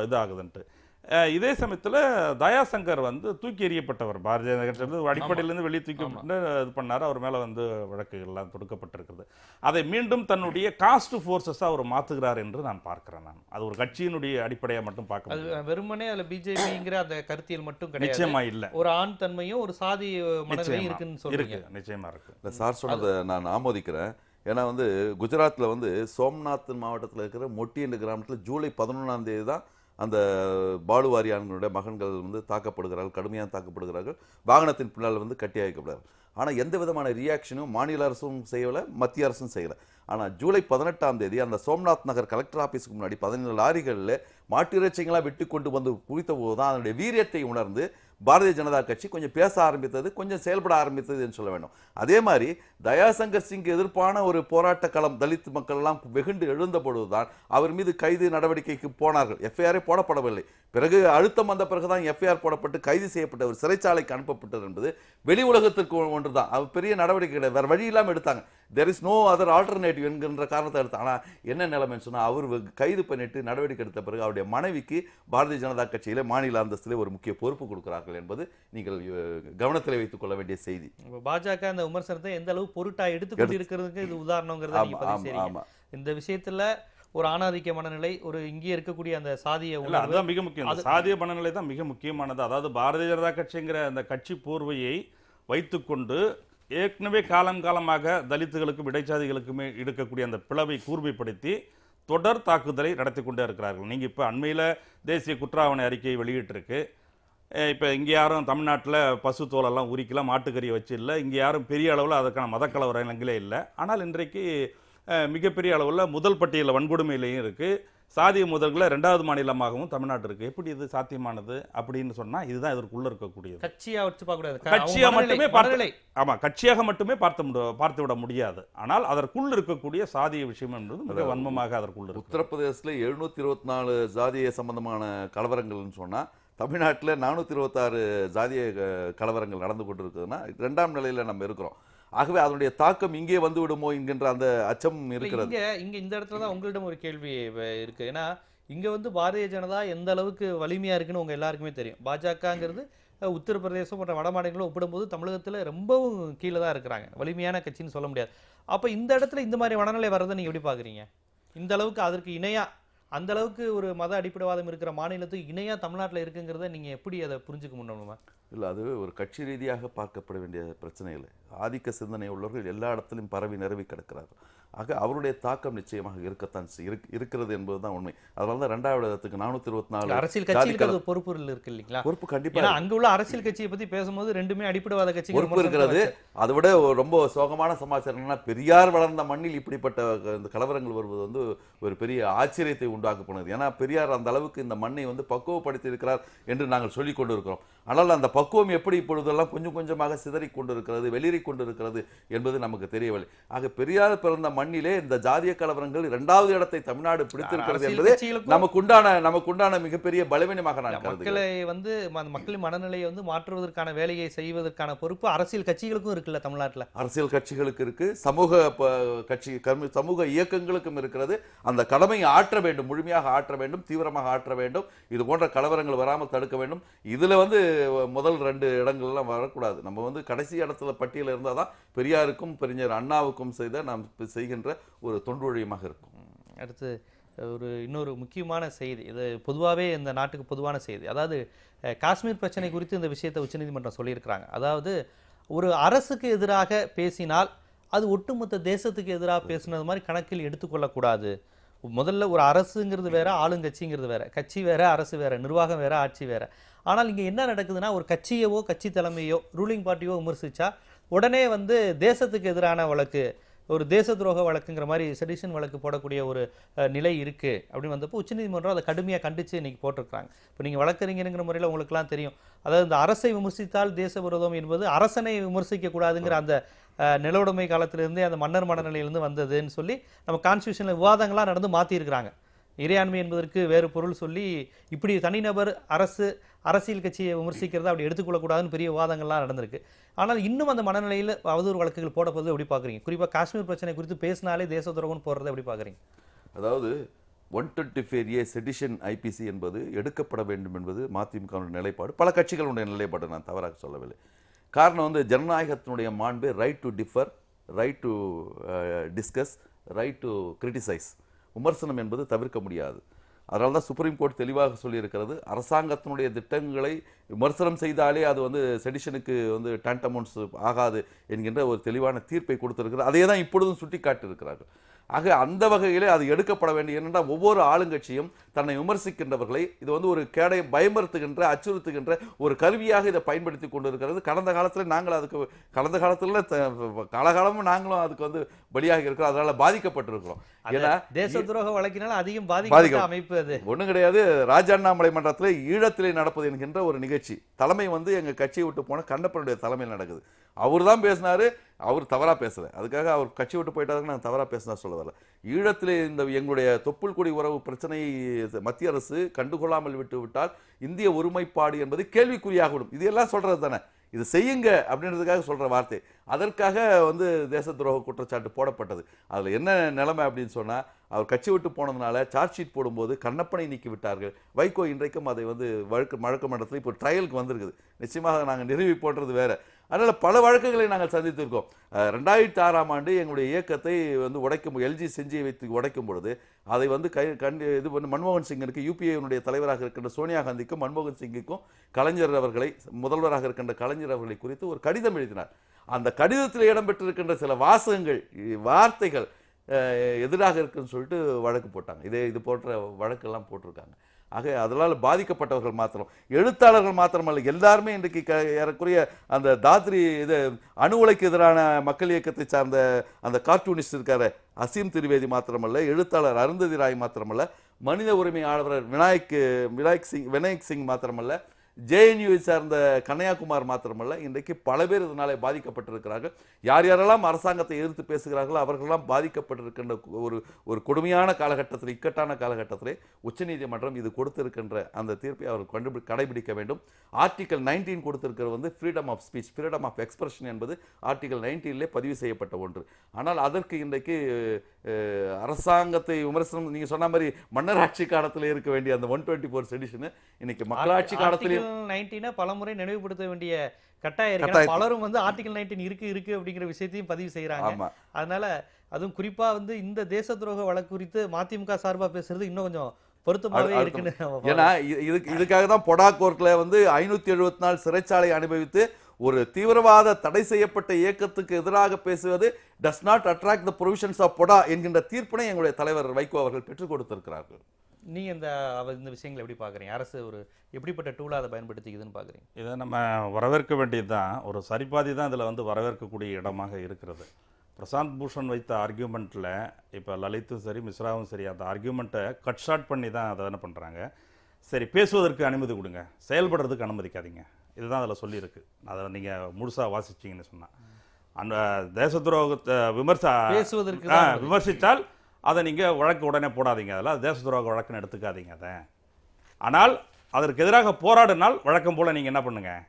C: இது ஆகுதுன்ட்டு இதே சமயத்தில் தயாசங்கர் வந்து தூக்கி எறியப்பட்டவர் பாரதிய வந்து அடிப்படையிலேருந்து வெளியே தூக்கி இது பண்ணார் அவர் மேலே வந்து வழக்குகள்லாம் தொடுக்கப்பட்டிருக்கிறது அதை மீண்டும் தன்னுடைய காஸ்ட் ஃபோர்ஸஸாக அவர் மாற்றுகிறார் என்று நான் பார்க்குறேன் நான் அது ஒரு கட்சியினுடைய அடிப்படையாக மட்டும் பார்க்க
A: வெறுமனே அதில் பிஜேபிங்கிற அந்த கருத்தியல் மட்டும் நிச்சயமாக இல்லை ஒரு ஆண் தன்மையும் ஒரு சாதி இருக்குன்னு சொல்லுங்க
C: நிச்சயமாக
B: இருக்கு இல்லை சார் சொன்னதை நான் ஆமோதிக்கிறேன் ஏன்னா வந்து குஜராத்தில் வந்து சோம்நாத் மாவட்டத்தில் இருக்கிற மொட்டி என்ற கிராமத்தில் ஜூலை பதினொன்றாம் தேதி தான் அந்த பாலுவாரியான்களுடைய மகன்கள் வந்து தாக்கப்படுகிறார்கள் கடுமையாக தாக்கப்படுகிறார்கள் வாகனத்தின் பின்னால் வந்து கட்டி அழைக்கப்படுறார் ஆனால் எந்த விதமான ரியாக்ஷனும் மாநில அரசும் செய்யலை மத்திய அரசும் செய்யலை ஆனால் ஜூலை பதினெட்டாம் தேதி அந்த சோம்நாத் நகர் கலெக்டர் ஆஃபீஸுக்கு முன்னாடி பதினேழு லாரிகளில் மாட்டிறைச்சிங்களாக விட்டு கொண்டு வந்து குவித்த போது தான் அதனுடைய வீரியத்தை உணர்ந்து பாரதிய ஜனதா கட்சி கொஞ்சம் பேச ஆரம்பித்தது கொஞ்சம் செயல்பட ஆரம்பித்தது என்று சொல்ல வேண்டும் அதே மாதிரி தயாசங்கர் சிங் எதிர்ப்பான ஒரு போராட்ட களம் தலித் மக்கள் எல்லாம் வெகுண்டு எழுந்தபொழுதுதான் அவர் மீது கைது நடவடிக்கைக்கு போனார்கள் எஃப்ஐஆரே போடப்படவில்லை பிறகு அழுத்தம் வந்த பிறகுதான் எஃப்ஐஆர் போடப்பட்டு கைது செய்யப்பட்ட ஒரு சிறைச்சாலைக்கு அனுப்பப்பட்டது என்பது வெளி உலகத்திற்கு ஒன்று தான் அவர் பெரிய நடவடிக்கை கிடையாது வேறு வழி இல்லாமல் எடுத்தாங்க there is no other alternative என்கின்ற காரணத்தை எடுத்து ஆனால் என்ன நிலைமைன்னு சொன்னால் அவர் கைது பண்ணிட்டு நடவடிக்கை எடுத்த பிறகு அவருடைய மனைவிக்கு பாரதிய ஜனதா கட்சியில் மாநில அந்தஸ்தில் ஒரு முக்கிய பொறுப்பு கொடுக்குறார்கள் என்பது நீங்கள் கவனத்தில் வைத்துக் கொள்ள வேண்டிய செய்தி
A: பாஜக அந்த விமர்சனத்தை எந்த அளவு பொருட்டாக எடுத்துக்கொண்டு இருக்கிறதுக்கு இது உதாரணங்கிறது இந்த விஷயத்தில் ஒரு ஆணாதிக்க மனநிலை ஒரு இங்கே இருக்கக்கூடிய அந்த சாதிய அதுதான் மிக முக்கியம் சாதிய
C: மனநிலை தான் மிக முக்கியமானது அதாவது பாரதிய ஜனதா கட்சிங்கிற அந்த கட்சி போர்வையை வைத்துக்கொண்டு ஏற்கனவே காலம் காலமாக தலித்துகளுக்கும் இடைச்சாதிகளுக்குமே எடுக்கக்கூடிய அந்த பிளவை கூர்மைப்படுத்தி தொடர் தாக்குதலை நடத்தி கொண்டே இருக்கிறார்கள் நீங்கள் இப்போ அண்மையில் தேசிய குற்றாவணை அறிக்கையை வெளியிட்டிருக்கு இப்போ இங்கே யாரும் தமிழ்நாட்டில் பசு தோலெல்லாம் உரிக்கலாம் மாட்டுக்கறியை வச்சு இல்லை இங்கே யாரும் பெரிய அளவில் அதற்கான மதக்கலவரங்களே இல்லை ஆனால் இன்றைக்கு மிகப்பெரிய அளவில் முதல் பட்டியலில் வன்கொடுமையிலையும் இருக்குது சாதிய முதல்கள ரெண்டாவது மாநிலமாகவும் தமிழ்நாடு இருக்கு எப்படி இது சாத்தியமானது அப்படின்னு சொன்னா இதுதான் இதற்குள்ள இருக்கக்கூடியது
A: கட்சியா வச்சு பார்க்கக்கூடாது மட்டுமே
C: ஆமா கட்சியாக மட்டுமே பார்த்து பார்த்து விட முடியாது ஆனால் அதற்குள் இருக்கக்கூடிய சாதிய விஷயம் என்பது மிக வன்மமாக அதற்குள்ள உத்தரப்பிரதேசத்துல எழுநூத்தி இருபத்தி நாலு ஜாதிய சம்பந்தமான கலவரங்கள்னு சொன்னா தமிழ்நாட்டில்
B: நானூற்றி இருபத்தாறு ஜாதிய கலவரங்கள் நடந்து கொண்டு இருக்குதுன்னா ரெண்டாம் நிலையில் நம்ம இருக்கிறோம் ஆகவே அதனுடைய தாக்கம் இங்கே வந்து விடுமோ என்கின்ற அந்த அச்சம் இருக்கிறது
A: இங்கே இந்த இடத்துல தான் உங்களிடம் ஒரு கேள்வி இருக்குது ஏன்னா இங்கே வந்து பாரதிய ஜனதா எந்த அளவுக்கு வலிமையாக இருக்குன்னு உங்க எல்லாருக்குமே தெரியும் பாஜகங்கிறது உத்தரப்பிரதேசம் போன்ற வட மாநிலங்களும் ஒப்பிடும்போது தமிழகத்தில் ரொம்பவும் கீழே தான் இருக்கிறாங்க வலிமையான கட்சின்னு சொல்ல முடியாது அப்போ இந்த இடத்துல இந்த மாதிரி மனநிலை வர்றதை நீங்கள் எப்படி பார்க்குறீங்க இந்த அளவுக்கு அதற்கு இணையாக அந்த அளவுக்கு ஒரு மத அடிப்படைவாதம் இருக்கிற மாநிலத்துக்கு இணையாக தமிழ்நாட்டில் இருக்குங்கிறத நீங்கள் எப்படி அதை புரிஞ்சுக்க முடியுமா
B: இல்லை அது ஒரு கட்சி ரீதியாக பார்க்கப்பட வேண்டிய பிரச்சனைகள் ஆதிக்க சிந்தனை உள்ளவர்கள் எல்லா இடத்துலையும் பரவி நிரவி கிடக்கிறார்கள் ஆக அவருடைய தாக்கம் நிச்சயமாக இருக்கத்தான் இருக்கிறது என்பது தான் உண்மை அதனால தான் இரண்டாவது இடத்துக்கு நானூத்தி இருபத்தி நாலு அரசியல் கட்சிகளுக்கு
A: பொறுப்பு இருக்கு இல்லைங்களா பொறுப்பு கண்டிப்பாக
B: அங்கே உள்ள அரசியல் கட்சியை பத்தி பேசும்போது ரெண்டுமே
A: அடிப்படைவாத கட்சி பொறுப்பு இருக்கிறது
B: அதை விட ரொம்ப சோகமான சமாச்சாரம் என்னன்னா பெரியார் வளர்ந்த மண்ணில் இப்படிப்பட்ட இந்த கலவரங்கள் வருவது வந்து ஒரு பெரிய ஆச்சரியத்தை உண்டாக்க போனது ஏன்னா பெரியார் அந்த அளவுக்கு இந்த மண்ணை வந்து பக்குவப்படுத்தி இருக்கிறார் என்று நாங்கள் சொல்லிக் கொண்டு இருக்கிறோம் ஆனால் அந்த பக்குவம் எப்படி இப்பொழுதெல்லாம் கொஞ்சம் கொஞ்சமாக சிதறி கொண்டிருக்கிறது வெளிரி கொண்டிருக்கிறது என்பது நமக்கு தெரியவில்லை ஆக பெரியார் பிறந்த மண்ணிலே இந்த ஜாதிய கலவரங்கள் இரண்டாவது இடத்தை தமிழ்நாடு பிடித்திருக்கிறது என்பது நமக்கு உண்டான நமக்கு உண்டான மிகப்பெரிய பலவீனமாக நான் மக்களை
A: வந்து மக்களின் மனநிலையை வந்து மாற்றுவதற்கான வேலையை செய்வதற்கான பொறுப்பு அரசியல் கட்சிகளுக்கும் இருக்குல்ல தமிழ்நாட்டில்
B: அரசியல் கட்சிகளுக்கு இருக்கு சமூக கட்சி சமூக இயக்கங்களுக்கும் இருக்கிறது அந்த கடமையை ஆற்ற வேண்டும் முழுமையாக ஆற்ற வேண்டும் தீவிரமாக ஆற்ற வேண்டும் இது போன்ற கலவரங்கள் வராமல் தடுக்க வேண்டும் இதில் வந்து முதல் ரெண்டு இடங்கள்லாம் வரக்கூடாது நம்ம வந்து கடைசி இடத்துல பட்டியலில் இருந்தால் தான் பெரியாருக்கும் பெரிஞர் அண்ணாவுக்கும் செய்த நாம் செய்கின்ற ஒரு தொண்டுழியமாக இருக்கும்
A: அடுத்து ஒரு இன்னொரு முக்கியமான செய்தி இது பொதுவாகவே இந்த நாட்டுக்கு பொதுவான செய்தி அதாவது காஷ்மீர் பிரச்சனை குறித்து இந்த விஷயத்தை உச்சநீதிமன்றம் சொல்லியிருக்கிறாங்க அதாவது ஒரு அரசுக்கு எதிராக பேசினால் அது ஒட்டுமொத்த தேசத்துக்கு எதிராக பேசுனது மாதிரி கணக்கில் எடுத்துக்கொள்ளக்கூடாது முதல்ல ஒரு அரசுங்கிறது வேற ஆளுங்கட்சிங்கிறது வேற கட்சி வேற அரசு வேற நிர்வாகம் வேற ஆட்சி வேற ஆனால் இங்கே என்ன நடக்குதுன்னா ஒரு கட்சியவோ கட்சி தலைமையோ ரூலிங் பார்ட்டியோ விமர்சிச்சா உடனே வந்து தேசத்துக்கு எதிரான வழக்கு ஒரு தேச துரோக வழக்குங்கிற மாதிரி செடிஷன் வழக்கு போடக்கூடிய ஒரு நிலை இருக்குது அப்படின்னு வந்தப்போ உச்சநீதிமன்றம் அதை கடுமையாக கண்டித்து இன்றைக்கி போட்டிருக்கிறாங்க இப்போ நீங்கள் வழக்கறிஞருங்கிற முறையில் உங்களுக்குலாம் தெரியும் அதாவது இந்த அரசை விமர்சித்தால் தேச விரோதம் என்பது அரசனை விமர்சிக்கக்கூடாதுங்கிற அந்த நிலவுடைமை காலத்திலிருந்தே அந்த மன்னர் மனநிலையிலிருந்து வந்ததுன்னு சொல்லி நம்ம கான்ஸ்டியூஷனில் விவாதங்களாக நடந்து மாற்றியிருக்கிறாங்க இறையாண்மை என்பதற்கு வேறு பொருள் சொல்லி இப்படி தனிநபர் அரசு அரசியல் கட்சியை விமர்சிக்கிறத அப்படி எடுத்துக்கொள்ளக்கூடாதுன்னு பெரிய விவாதங்கள்லாம் நடந்திருக்கு ஆனால் இன்னும் அந்த மனநிலையில் அவதூறு வழக்குகள் போடப்படுறது எப்படி பார்க்குறீங்க குறிப்பாக காஷ்மீர் பிரச்சனை குறித்து பேசினாலே தேச துரோகம் போடுறது எப்படி பார்க்குறீங்க
B: அதாவது one twenty four A sedition IPC என்பது எடுக்கப்பட வேண்டும் என்பது மதிமுகவின் நிலைப்பாடு பல கட்சிகளுடைய நிலைப்பாடு நான் தவறாக சொல்லவில்லை காரணம் வந்து ஜனநாயகத்தினுடைய மாண்பு right to differ right to discuss right to criticise விமர்சனம் என்பது தவிர்க்க முடியாது அதனால தான் சுப்ரீம் கோர்ட் தெளிவாக சொல்லியிருக்கிறது அரசாங்கத்தினுடைய திட்டங்களை விமர்சனம் செய்தாலே அது வந்து செடிஷனுக்கு வந்து டேண்டமௌண்ட்ஸ் ஆகாது என்கின்ற ஒரு தெளிவான தீர்ப்பை கொடுத்துருக்கிறது அதே தான் இப்பொழுதும் சுட்டி காட்டியிருக்கிறார்கள் ஆக அந்த வகையிலே அது எடுக்கப்பட வேண்டும் ஏனென்றால் ஒவ்வொரு ஆளுங்கட்சியும் தன்னை விமர்சிக்கின்றவர்களை இது வந்து ஒரு கேடை பயமுறுத்துகின்ற அச்சுறுத்துகின்ற ஒரு கருவியாக இதை பயன்படுத்தி கொண்டு இருக்கிறது கடந்த காலத்தில் நாங்கள் அதுக்கு கடந்த காலத்தில் காலகாலமும் நாங்களும் அதுக்கு வந்து பலியாக இருக்கிறோம் அதனால பாதிக்கப்பட்டிருக்கிறோம் ஏன்னா தேச
A: துரோக வழக்கினால் அதிகம் பாதிக்க அமைப்பு அது ஒன்றும்
B: கிடையாது ராஜாண்ணாமலை மன்றத்தில் ஈழத்திலே நடப்பது என்கின்ற ஒரு நிகழ்ச்சி தலைமை வந்து எங்கள் கட்சியை விட்டு போன கண்டப்பனுடைய தலைமையில் நடக்குது அவர் தான் பேசினார் அவர் தவறாக பேசலை அதுக்காக அவர் கட்சி விட்டு போயிட்டாருன்னு நான் தவறாக பேசினா சொல்ல வரல ஈழத்தில் இந்த எங்களுடைய தொப்புள் கொடி உறவு பிரச்சனையை மத்திய அரசு கண்டுகொள்ளாமல் விட்டு விட்டால் இந்திய ஒருமைப்பாடு என்பது கேள்விக்குறியாகிவிடும் இது எல்லாம் சொல்கிறது தானே இது செய்யுங்க அப்படின்றதுக்காக சொல்கிற வார்த்தை அதற்காக வந்து தேச துரோக குற்றச்சாட்டு போடப்பட்டது அதில் என்ன நிலைமை அப்படின்னு சொன்னால் அவர் கட்சி விட்டு போனதுனால சார்ஜ் ஷீட் போடும்போது கண்ணப்பனை நீக்கி விட்டார்கள் வைகோ இன்றைக்கும் அதை வந்து வழக்கு வழக்கு மன்றத்தில் இப்போ ட்ரையலுக்கு வந்திருக்குது நிச்சயமாக நாங்கள் நிறுவி போடுறது வேறு அதனால் பல வழக்குகளை நாங்கள் சந்தித்திருக்கோம் ரெண்டாயிரத்தி ஆறாம் ஆண்டு எங்களுடைய இயக்கத்தை வந்து உடைக்கும் எல்ஜி செஞ்சி வைத்து உடைக்கும் பொழுது அதை வந்து கை கண் இது வந்து மன்மோகன் சிங்கிற்கு யூபிஏனுடைய தலைவராக இருக்கின்ற சோனியா காந்திக்கும் மன்மோகன் சிங்குக்கும் கலைஞர் அவர்களை முதல்வராக இருக்கின்ற கலைஞர் அவர்களை குறித்து ஒரு கடிதம் எழுதினார் அந்த கடிதத்தில் இடம்பெற்றிருக்கின்ற சில வாசகங்கள் வார்த்தைகள் எதிராக இருக்குன்னு சொல்லிட்டு வழக்கு போட்டாங்க இதே இது போன்ற வழக்கெல்லாம் போட்டிருக்காங்க ஆக அதனால் பாதிக்கப்பட்டவர்கள் மாத்திரம் எழுத்தாளர்கள் மாத்திரமல்ல எல்லாருமே இன்றைக்கு க ஏறக்குறைய அந்த தாத்ரி இது அணு உலைக்கு எதிரான மக்கள் இயக்கத்தை சார்ந்த அந்த கார்ட்டூனிஸ்ட் இருக்கார் அசீம் திரிவேதி மாத்திரமல்ல எழுத்தாளர் அருந்ததி ராய் மாத்திரமல்ல மனித உரிமை ஆளுநர் விநாயக் விநாயக் சிங் விநாயக் சிங் மாத்திரமல்ல ஜேஎன்யூ சார்ந்த கன்னியாகுமார் மாத்திரமல்ல இன்றைக்கு பல பேர் இதனாலே பாதிக்கப்பட்டிருக்கிறார்கள் யார் யாரெல்லாம் அரசாங்கத்தை எதிர்த்து பேசுகிறார்களோ அவர்களெல்லாம் பாதிக்கப்பட்டிருக்கின்ற ஒரு ஒரு கொடுமையான காலகட்டத்தில் இக்கட்டான காலகட்டத்திலே உச்சநீதிமன்றம் இது கொடுத்திருக்கின்ற அந்த தீர்ப்பை அவர்கள் கண்டுபிடி கடைபிடிக்க வேண்டும் ஆர்டிக்கல் நைன்டீன் கொடுத்திருக்கிறது வந்து freedom of speech freedom of expression என்பது ஆர்டிக்கல் நைன்டீனிலே பதிவு செய்யப்பட்ட ஒன்று ஆனால் அதற்கு இன்றைக்கு அரசாங்கத்தை விமர்சனம் நீங்கள் சொன்ன மாதிரி மன்னராட்சி காலத்தில் இருக்க வேண்டிய அந்த ஒன் டுவெண்ட்டி ஃபோர் செடிஷனு இன்னைக்கு மக்களாட்சி காலத்திலையும்
A: ஆர்டிகல் நைன்டீனை பலமுறை நினைவுபடுத்த வேண்டிய கட்டாயம் இருக்கு பலரும் வந்து ஆர்டிகல் நைன்டீன் இருக்கு இருக்கு அப்படிங்கிற விஷயத்தையும் பதிவு செய்யறாங்க அதனால அதுவும் குறிப்பா வந்து இந்த தேச துரோக வழக்கு குறித்து மதிமுக பேசுறது இன்னும் கொஞ்சம்
B: இதுக்காக தான் பொடா கோர்ட்ல வந்து ஐநூத்தி எழுபத்தி நாலு சிறைச்சாலை அனுபவித்து ஒரு தீவிரவாத தடை செய்யப்பட்ட இயக்கத்துக்கு எதிராக பேசுவது does not attract the provisions of POTA என்கின்ற தீர்ப்பினை எங்களுடைய தலைவர் வைகோ அவர்கள் பெற்றுக்
C: கொடுத்திருக்கிறார்கள்
A: நீங்கள் இந்த இந்த விஷயங்களை எப்படி பார்க்குறீங்க அரசு ஒரு எப்படிப்பட்ட டூலாக அதை பயன்படுத்திக்குதுன்னு
C: பார்க்குறீங்க இதை நம்ம வரவேற்க வேண்டியது தான் ஒரு சரிபாதி தான் இதில் வந்து வரவேற்கக்கூடிய இடமாக இருக்கிறது பிரசாந்த் பூஷன் வைத்த ஆர்கியூமெண்ட்டில் இப்போ லலித்தும் சரி மிஸ்ராவும் சரி அந்த ஆர்கியூமெண்ட்டை கட் ஷார்ட் பண்ணி தான் அதை என்ன பண்ணுறாங்க சரி பேசுவதற்கு அனுமதி கொடுங்க செயல்படுறதுக்கு அனுமதிக்காதீங்க இதுதான் அதில் சொல்லியிருக்கு அதை நீங்கள் முழுசாக வாசிச்சிங்கன்னு சொன்னால் அந்த தேச துரோகத்தை விமர்சா பேசுவதற்கு விமர்சித்தால் அதை நீங்கள் வழக்கு உடனே போடாதீங்க அதெல்லாம் தேச துரோக வழக்குன்னு எடுத்துக்காதீங்க அதை ஆனால் அதற்கு எதிராக போராடினால் வழக்கம் போல் நீங்கள் என்ன பண்ணுங்கள்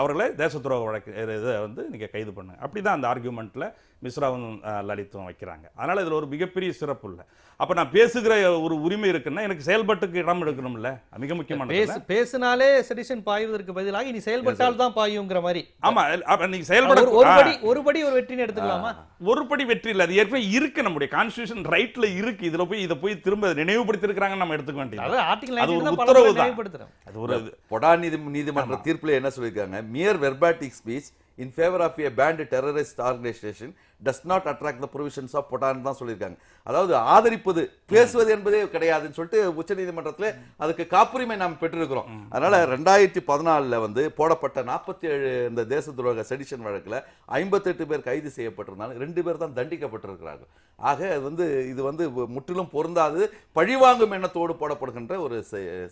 C: அவர்களை தேச துரோக வழக்கு இது வந்து நீங்கள் கைது பண்ணுங்கள் அப்படி தான் அந்த ஆர்கியூமெண்ட்டில் மிஸ்ராவும் லலித்தும் வைக்கிறாங்க அதனால் இதில் ஒரு மிகப்பெரிய சிறப்பு இல்லை அப்போ நான் பேசுகிற ஒரு உரிமை இருக்குன்னா எனக்கு செயல்பட்டுக்கு இடம் எடுக்கணும்ல மிக முக்கியமான பேசு பேசினாலே செடிஷன் பாய்வதற்கு
A: பதிலாக இனி செயல்பட்டால் தான் பாயுங்கிற மாதிரி ஆமாம் நீங்கள் செயல்பட ஒரு படி
C: ஒரு படி ஒரு வெற்றின்னு எடுத்துக்கலாமா ஒரு படி வெற்றி இல்லை அது ஏற்கனவே இருக்கு நம்முடைய கான்ஸ்டியூஷன் ரைட்டில் இருக்கு இதில் போய் இதை போய் திரும்ப நினைவுபடுத்திருக்கிறாங்கன்னு நம்ம எடுத்துக்க வேண்டியது அது ஒரு உத்தரவு தான் அது ஒரு பொடா நீதி நீதிமன்ற
B: தீர்ப்பில் என்ன சொல்லியிருக்காங்க mere verbatim speech in favour of a banned terrorist organisation does not attract the provisions of பொட்டான் தான் சொல்லியிருக்காங்க அதாவது ஆதரிப்பது பேசுவது என்பதே கிடையாதுன்னு சொல்லிட்டு உச்சநீதிமன்றத்தில் அதுக்கு காப்புரிமை நாம் பெற்றிருக்கிறோம் அதனால் ரெண்டாயிரத்தி பதினாலில் வந்து போடப்பட்ட நாற்பத்தி ஏழு இந்த தேச துரோக செடிஷன் வழக்கில் ஐம்பத்தெட்டு பேர் கைது செய்யப்பட்டிருந்தாலும் ரெண்டு பேர் தான் தண்டிக்கப்பட்டிருக்கிறார்கள் ஆக அது வந்து இது வந்து முற்றிலும் பொருந்தாது
C: பழிவாங்கும் எண்ணத்தோடு போடப்படுகின்ற ஒரு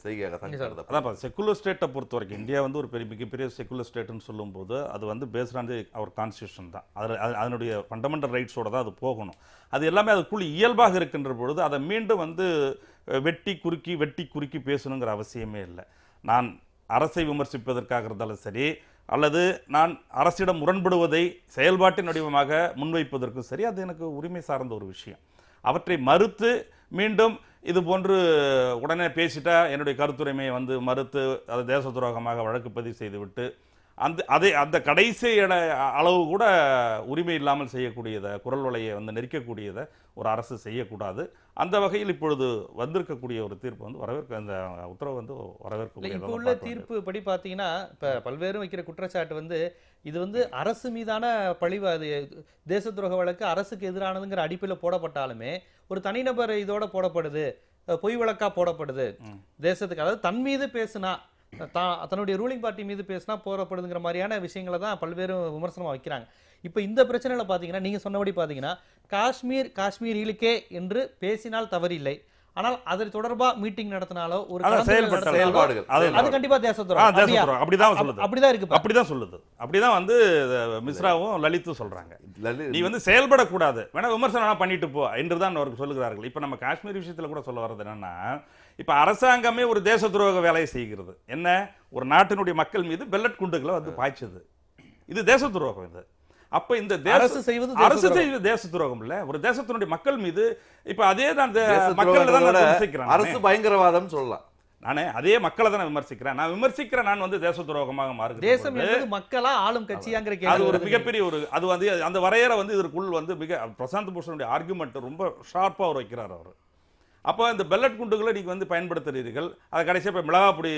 C: செய்கையாக தான் சார் செக்குலர் ஸ்டேட்டை பொறுத்த வரைக்கும் இந்தியா வந்து ஒரு பெரிய மிகப்பெரிய செக்குலர் ஸ்டேட்டுன்னு சொல்லும்போது அது வந்து பேஸ்ட் ஆன் அவர் கான்ஸ்டியூஷன் தான் அதில் அதனுடைய ஃபண்டமெண்டல் ரைட்ஸோடு தான் அது போகணும் அது எல்லாமே அதுக்குள் இயல்பாக இருக்கின்ற பொழுது அதை மீண்டும் வந்து வெட்டி குறுக்கி வெட்டி குறுக்கி பேசணுங்கிற அவசியமே இல்லை நான் அரசை விமர்சிப்பதற்காக இருந்தாலும் சரி அல்லது நான் அரசிடம் முரண்படுவதை செயல்பாட்டின் வடிவமாக முன்வைப்பதற்கும் சரி அது எனக்கு உரிமை சார்ந்த ஒரு விஷயம் அவற்றை மறுத்து மீண்டும் இது போன்று உடனே பேசிட்டா என்னுடைய கருத்துரிமையை வந்து மறுத்து அதை தேச துரோகமாக வழக்கு பதிவு செய்துவிட்டு அந்த அதே அந்த கடைசி இட அளவு கூட உரிமை இல்லாமல் செய்யக்கூடியதை குரல் வலையை வந்து நெரிக்கக்கூடியதை ஒரு அரசு செய்யக்கூடாது அந்த வகையில் இப்பொழுது வந்திருக்கக்கூடிய ஒரு தீர்ப்பு வந்து வரவேற்க அந்த உத்தரவு வந்து வரவேற்க இப்போ உள்ள தீர்ப்பு
A: படி பார்த்தீங்கன்னா இப்போ பல்வேறு வைக்கிற குற்றச்சாட்டு வந்து இது வந்து அரசு மீதான பழிவு அது தேச துரோக வழக்கு அரசுக்கு எதிரானதுங்கிற அடிப்பில் போடப்பட்டாலுமே ஒரு தனிநபர் இதோட போடப்படுது பொய் வழக்காக போடப்படுது தேசத்துக்கு அதாவது தன் மீது பேசுனா தான் தன்னுடைய ரூலிங் பார்ட்டி மீது பேசினா போறப்படுதுங்கிற மாதிரியான விஷயங்களை தான் பல்வேறு விமர்சனமாக வைக்கிறாங்க இப்போ இந்த பிரச்சனையில் பார்த்தீங்கன்னா நீங்கள் சொன்னபடி பார்த்தீங்கன்னா காஷ்மீர் காஷ்மீரிலுக்கே என்று பேசினால் தவறில்லை ஆனால் அதை தொடர்பா மீட்டிங் நடத்தினாலோ ஒரு செயல்பாடுகள் அது கண்டிப்பா தேச அப்படிதான்
C: சொல்லுது அப்படிதான் இருக்கு அப்படிதான் சொல்லுது அப்படிதான் வந்து மிஸ்ராவும் லலித்தும் சொல்றாங்க நீ வந்து செயல்படக்கூடாது வேணா விமர்சனம் பண்ணிட்டு போ என்று தான் அவருக்கு சொல்லுகிறார்கள் இப்போ நம்ம காஷ்மீர் விஷயத்துல கூட சொல்ல வர்றது என்னன்னா இப்போ அரசாங்கமே ஒரு தேச துரோக வேலையை செய்கிறது என்ன ஒரு நாட்டினுடைய மக்கள் மீது பெல்லட் குண்டுகளை வந்து பாய்ச்சது இது தேச துரோகம் இது அப்ப இந்த அரசு செய்வது அரசு செய்வது தேச துரோகம் இல்ல ஒரு தேசத்தினுடைய மக்கள் மீது இப்ப அதே தான் மக்கள் தான் விமர்சிக்கிறேன் அரசு பயங்கரவாதம் சொல்லலாம் நானே அதே மக்களை தான் விமர்சிக்கிறேன் நான் விமர்சிக்கிறேன் நான் வந்து தேச துரோகமாக மாறுகிறேன் தேசம் என்பது
A: மக்களா ஆளும் கட்சியாங்கிற அது ஒரு மிகப்பெரிய
C: ஒரு அது வந்து அந்த வரையறை வந்து இதற்குள் வந்து மிக பிரசாந்த் பூஷனுடைய ஆர்குமெண்ட் ரொம்ப ஷார்ப்பாக அவர் வைக்கிறார் அவர் அப்போ இந்த பெல்லட் குண்டுகளை நீங்கள் வந்து பயன்படுத்துகிறீர்கள் அது கடைசியாக இப்போ மிளகாப்பொடி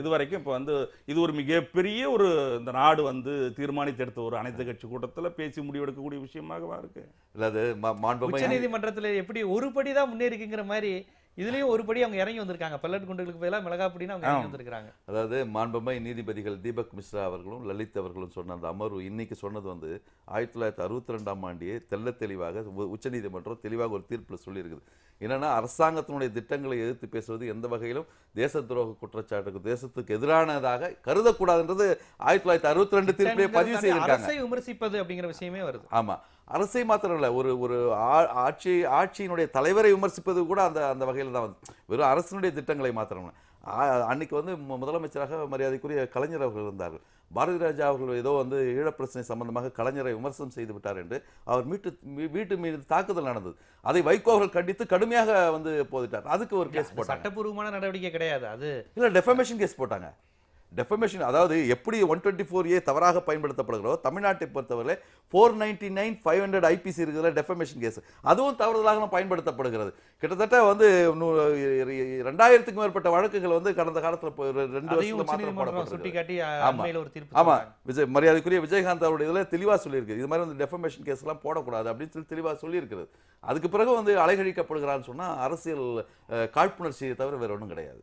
C: இது வரைக்கும் இப்போ வந்து இது ஒரு மிகப்பெரிய ஒரு இந்த நாடு வந்து தீர்மானித்து எடுத்த ஒரு அனைத்து கட்சி கூட்டத்தில் பேசி முடிவெடுக்கக்கூடிய விஷயமாகவா இருக்குது இல்லை அது மாண்பு
A: நீதிமன்றத்தில் எப்படி ஒரு படி தான் முன்னேறிக்குங்கிற மாதிரி இதுலயும் ஒரு படி அவங்க இறங்கி வந்திருக்காங்க பல்லட் குண்டுகளுக்கு பதிலாக மிளகா அவங்க இறங்கி வந்திருக்காங்க
B: அதாவது மாண்பமை நீதிபதிகள் தீபக் மிஸ்ரா அவர்களும் லலித் அவர்களும் சொன்ன அந்த அமர்வு இன்னைக்கு சொன்னது வந்து ஆயிரத்தி தொள்ளாயிரத்தி அறுபத்தி ரெண்டாம் ஆண்டியே தெல்ல தெளிவாக உச்சநீதிமன்றம் தெளிவாக ஒரு தீர்ப்பில் சொல்லியிருக்குது என்னன்னா அரசாங்கத்தினுடைய திட்டங்களை எதிர்த்து பேசுவது எந்த வகையிலும் தேச துரோக குற்றச்சாட்டுக்கு தேசத்துக்கு எதிரானதாக கருதக்கூடாதுன்றது ஆயிரத்தி தொள்ளாயிரத்தி அறுபத்தி ரெண்டு தீர்ப்பிலே பதிவு செய்திருக்காங்க
A: விமர்சிப்பது அப்படிங்கிற விஷயமே வருது
B: ஆமா அரசை மாத்திரம் இல்லை ஒரு ஒரு ஆட்சி ஆட்சியினுடைய தலைவரை விமர்சிப்பது கூட அந்த அந்த வகையில் தான் வந்து வெறும் அரசினுடைய திட்டங்களை மாத்திரம் அன்னைக்கு வந்து முதலமைச்சராக மரியாதைக்குரிய கலைஞர் அவர்கள் இருந்தார்கள் பாரதி ராஜா அவர்கள் ஏதோ வந்து ஈழப்பிரச்சனை சம்பந்தமாக கலைஞரை விமர்சனம் செய்து விட்டார் என்று அவர் மீட்டு வீட்டு மீது தாக்குதல் நடந்தது அதை வைகோ அவர்கள் கண்டித்து கடுமையாக வந்து போதிட்டார் அதுக்கு ஒரு கேஸ் போட்டாங்க
A: சட்டப்பூர்வமான நடவடிக்கை கிடையாது அது
B: இல்லை டெஃபமேஷன் கேஸ் போட்டாங்க டெஃபமேஷன் அதாவது எப்படி ஒன் டுவெண்ட்டி ஃபோர் ஏ தவறாக பயன்படுத்தப்படுகிறதோ தமிழ்நாட்டை பொறுத்தவரை four ninety nine five hundred IPC இருக்கிற டெஃபமேஷன் கேஸ் அதுவும் தவறுதலாக பயன்படுத்தப்படுகிறது கிட்டத்தட்ட வந்து ரெண்டாயிரத்துக்கும் மேற்பட்ட வழக்குகள் வந்து கடந்த காலத்தில் ரெண்டு வருஷம் ஆமாம் விஜய் மரியாதைக்குரிய விஜயகாந்த் அவருடைய இதில் தெளிவாக சொல்லியிருக்கு இது மாதிரி வந்து டெஃபமேஷன் கேஸ்லாம் போடக்கூடாது அப்படின்னு சொல்லி தெளிவாக சொல்லியிருக்கிறது அதுக்கு பிறகு வந்து அலைகழிக்கப்படுகிறான்னு சொன்னால் அரசியல் காழ்ப்புணர்ச்சியை தவிர வேறு ஒன்றும் கிடையாது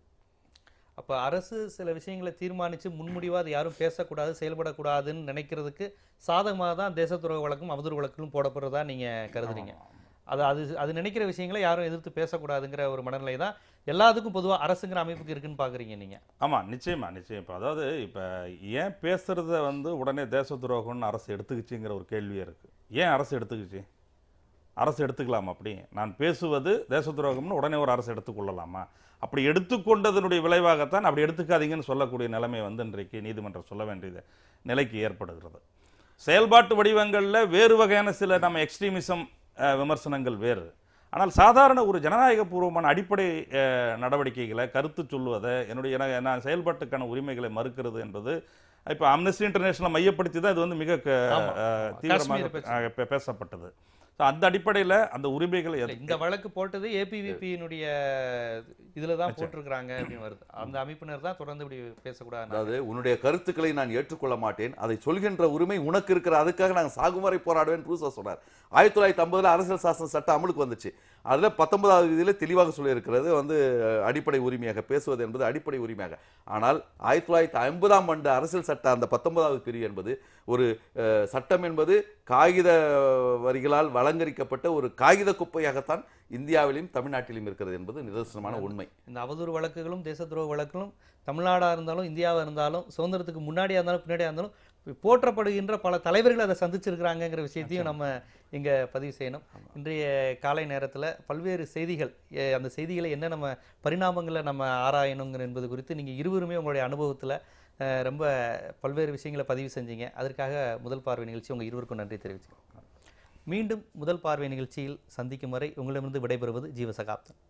A: அப்போ அரசு சில விஷயங்களை தீர்மானித்து முன்முடிவாக அது யாரும் பேசக்கூடாது செயல்படக்கூடாதுன்னு நினைக்கிறதுக்கு சாதகமாக தான் தேசத்துறவு வழக்கும் அவதூறு வழக்கும் போடப்படுறதா நீங்கள் கருதுறீங்க அது அது அது நினைக்கிற விஷயங்களை யாரும் எதிர்த்து பேசக்கூடாதுங்கிற ஒரு மனநிலை தான் எல்லாத்துக்கும் பொதுவாக அரசுங்கிற அமைப்புக்கு இருக்குன்னு பார்க்குறீங்க நீங்கள்
C: ஆமாம் நிச்சயமாக நிச்சயம் இப்போ அதாவது இப்போ ஏன் பேசுகிறத வந்து உடனே தேச துரோகம்னு அரசு எடுத்துக்கிச்சுங்கிற ஒரு கேள்வியாக இருக்குது ஏன் அரசு எடுத்துக்கிச்சு அரசு எடுத்துக்கலாம் அப்படி நான் பேசுவது தேச துரோகம்னு உடனே ஒரு அரசு எடுத்துக்கொள்ளலாமா அப்படி எடுத்துக்கொண்டதனுடைய விளைவாகத்தான் அப்படி எடுத்துக்காதீங்கன்னு சொல்லக்கூடிய நிலைமை வந்து இன்றைக்கு நீதிமன்றம் சொல்ல வேண்டிய நிலைக்கு ஏற்படுகிறது செயல்பாட்டு வடிவங்களில் வேறு வகையான சில நம்ம எக்ஸ்ட்ரீமிசம் விமர்சனங்கள் வேறு ஆனால் சாதாரண ஒரு ஜனநாயக பூர்வமான அடிப்படை நடவடிக்கைகளை கருத்து சொல்லுவதை என்னுடைய நான் செயல்பாட்டுக்கான உரிமைகளை மறுக்கிறது என்பது இப்போ அம்னஸ்டி இன்டர்நேஷனல் மையப்படுத்தி தான் இது வந்து மிக தீவிரமாக பேசப்பட்டது அந்த அடிப்படையில் அந்த உரிமைகளை இந்த
A: வழக்கு போட்டது ஏபிவிபியினுடைய இதில் தான் போட்டிருக்கிறாங்க அப்படின்னு வருது அந்த அமைப்பினர் தான் தொடர்ந்து இப்படி பேசக்கூடாது அதாவது
C: உன்னுடைய
B: கருத்துக்களை நான் ஏற்றுக்கொள்ள மாட்டேன் அதை சொல்கின்ற உரிமை உனக்கு இருக்கிற அதுக்காக நாங்கள் சாகுமாரை போராடுவேன் ரூசா சொன்னார் ஆயிரத்தி தொள்ளாயிரத்தி ஐம்பதுல அரசியல் சாசன சட்டம் அமலுக்கு வந்துச்சு அதில் பத்தொன்பதாவது இதில் தெளிவாக சொல்லியிருக்கிறது வந்து அடிப்படை உரிமையாக பேசுவது என்பது அடிப்படை உரிமையாக ஆனால் ஆயிரத்தி தொள்ளாயிரத்தி ஐம்பதாம் ஆண்டு அரசியல் சட்டம் அந்த பத்தொன்பதாவது பிரிவு என்பது ஒரு சட்டம் என்பது காகித வரிகளால் வள அலங்கரிக்கப்பட்ட ஒரு காகித குப்பையாகத்தான் இந்தியாவிலும் தமிழ்நாட்டிலும் இருக்கிறது என்பது நிதர்சனமான உண்மை
A: இந்த அவதூறு வழக்குகளும் தேச துரோக வழக்குகளும் தமிழ்நாடாக இருந்தாலும் இந்தியாவாக இருந்தாலும் சுதந்திரத்துக்கு முன்னாடியாக இருந்தாலும் பின்னாடியாக இருந்தாலும் போற்றப்படுகின்ற பல தலைவர்கள் அதை சந்திச்சிருக்கிறாங்கிற விஷயத்தையும் நம்ம இங்கே பதிவு செய்யணும் இன்றைய காலை நேரத்தில் பல்வேறு செய்திகள் அந்த செய்திகளை என்ன நம்ம பரிணாமங்களை நம்ம ஆராயணுங்கிற என்பது குறித்து நீங்கள் இருவருமே உங்களுடைய அனுபவத்தில் ரொம்ப பல்வேறு விஷயங்களை பதிவு செஞ்சீங்க அதற்காக முதல் பார்வை நிகழ்ச்சி உங்கள் இருவருக்கும் நன்றி தெரிவிச்சுக்கிறோம் மீண்டும் முதல் பார்வை நிகழ்ச்சியில் சந்திக்கும் வரை உங்களிடமிருந்து விடைபெறுவது ஜீவசகாப்தன்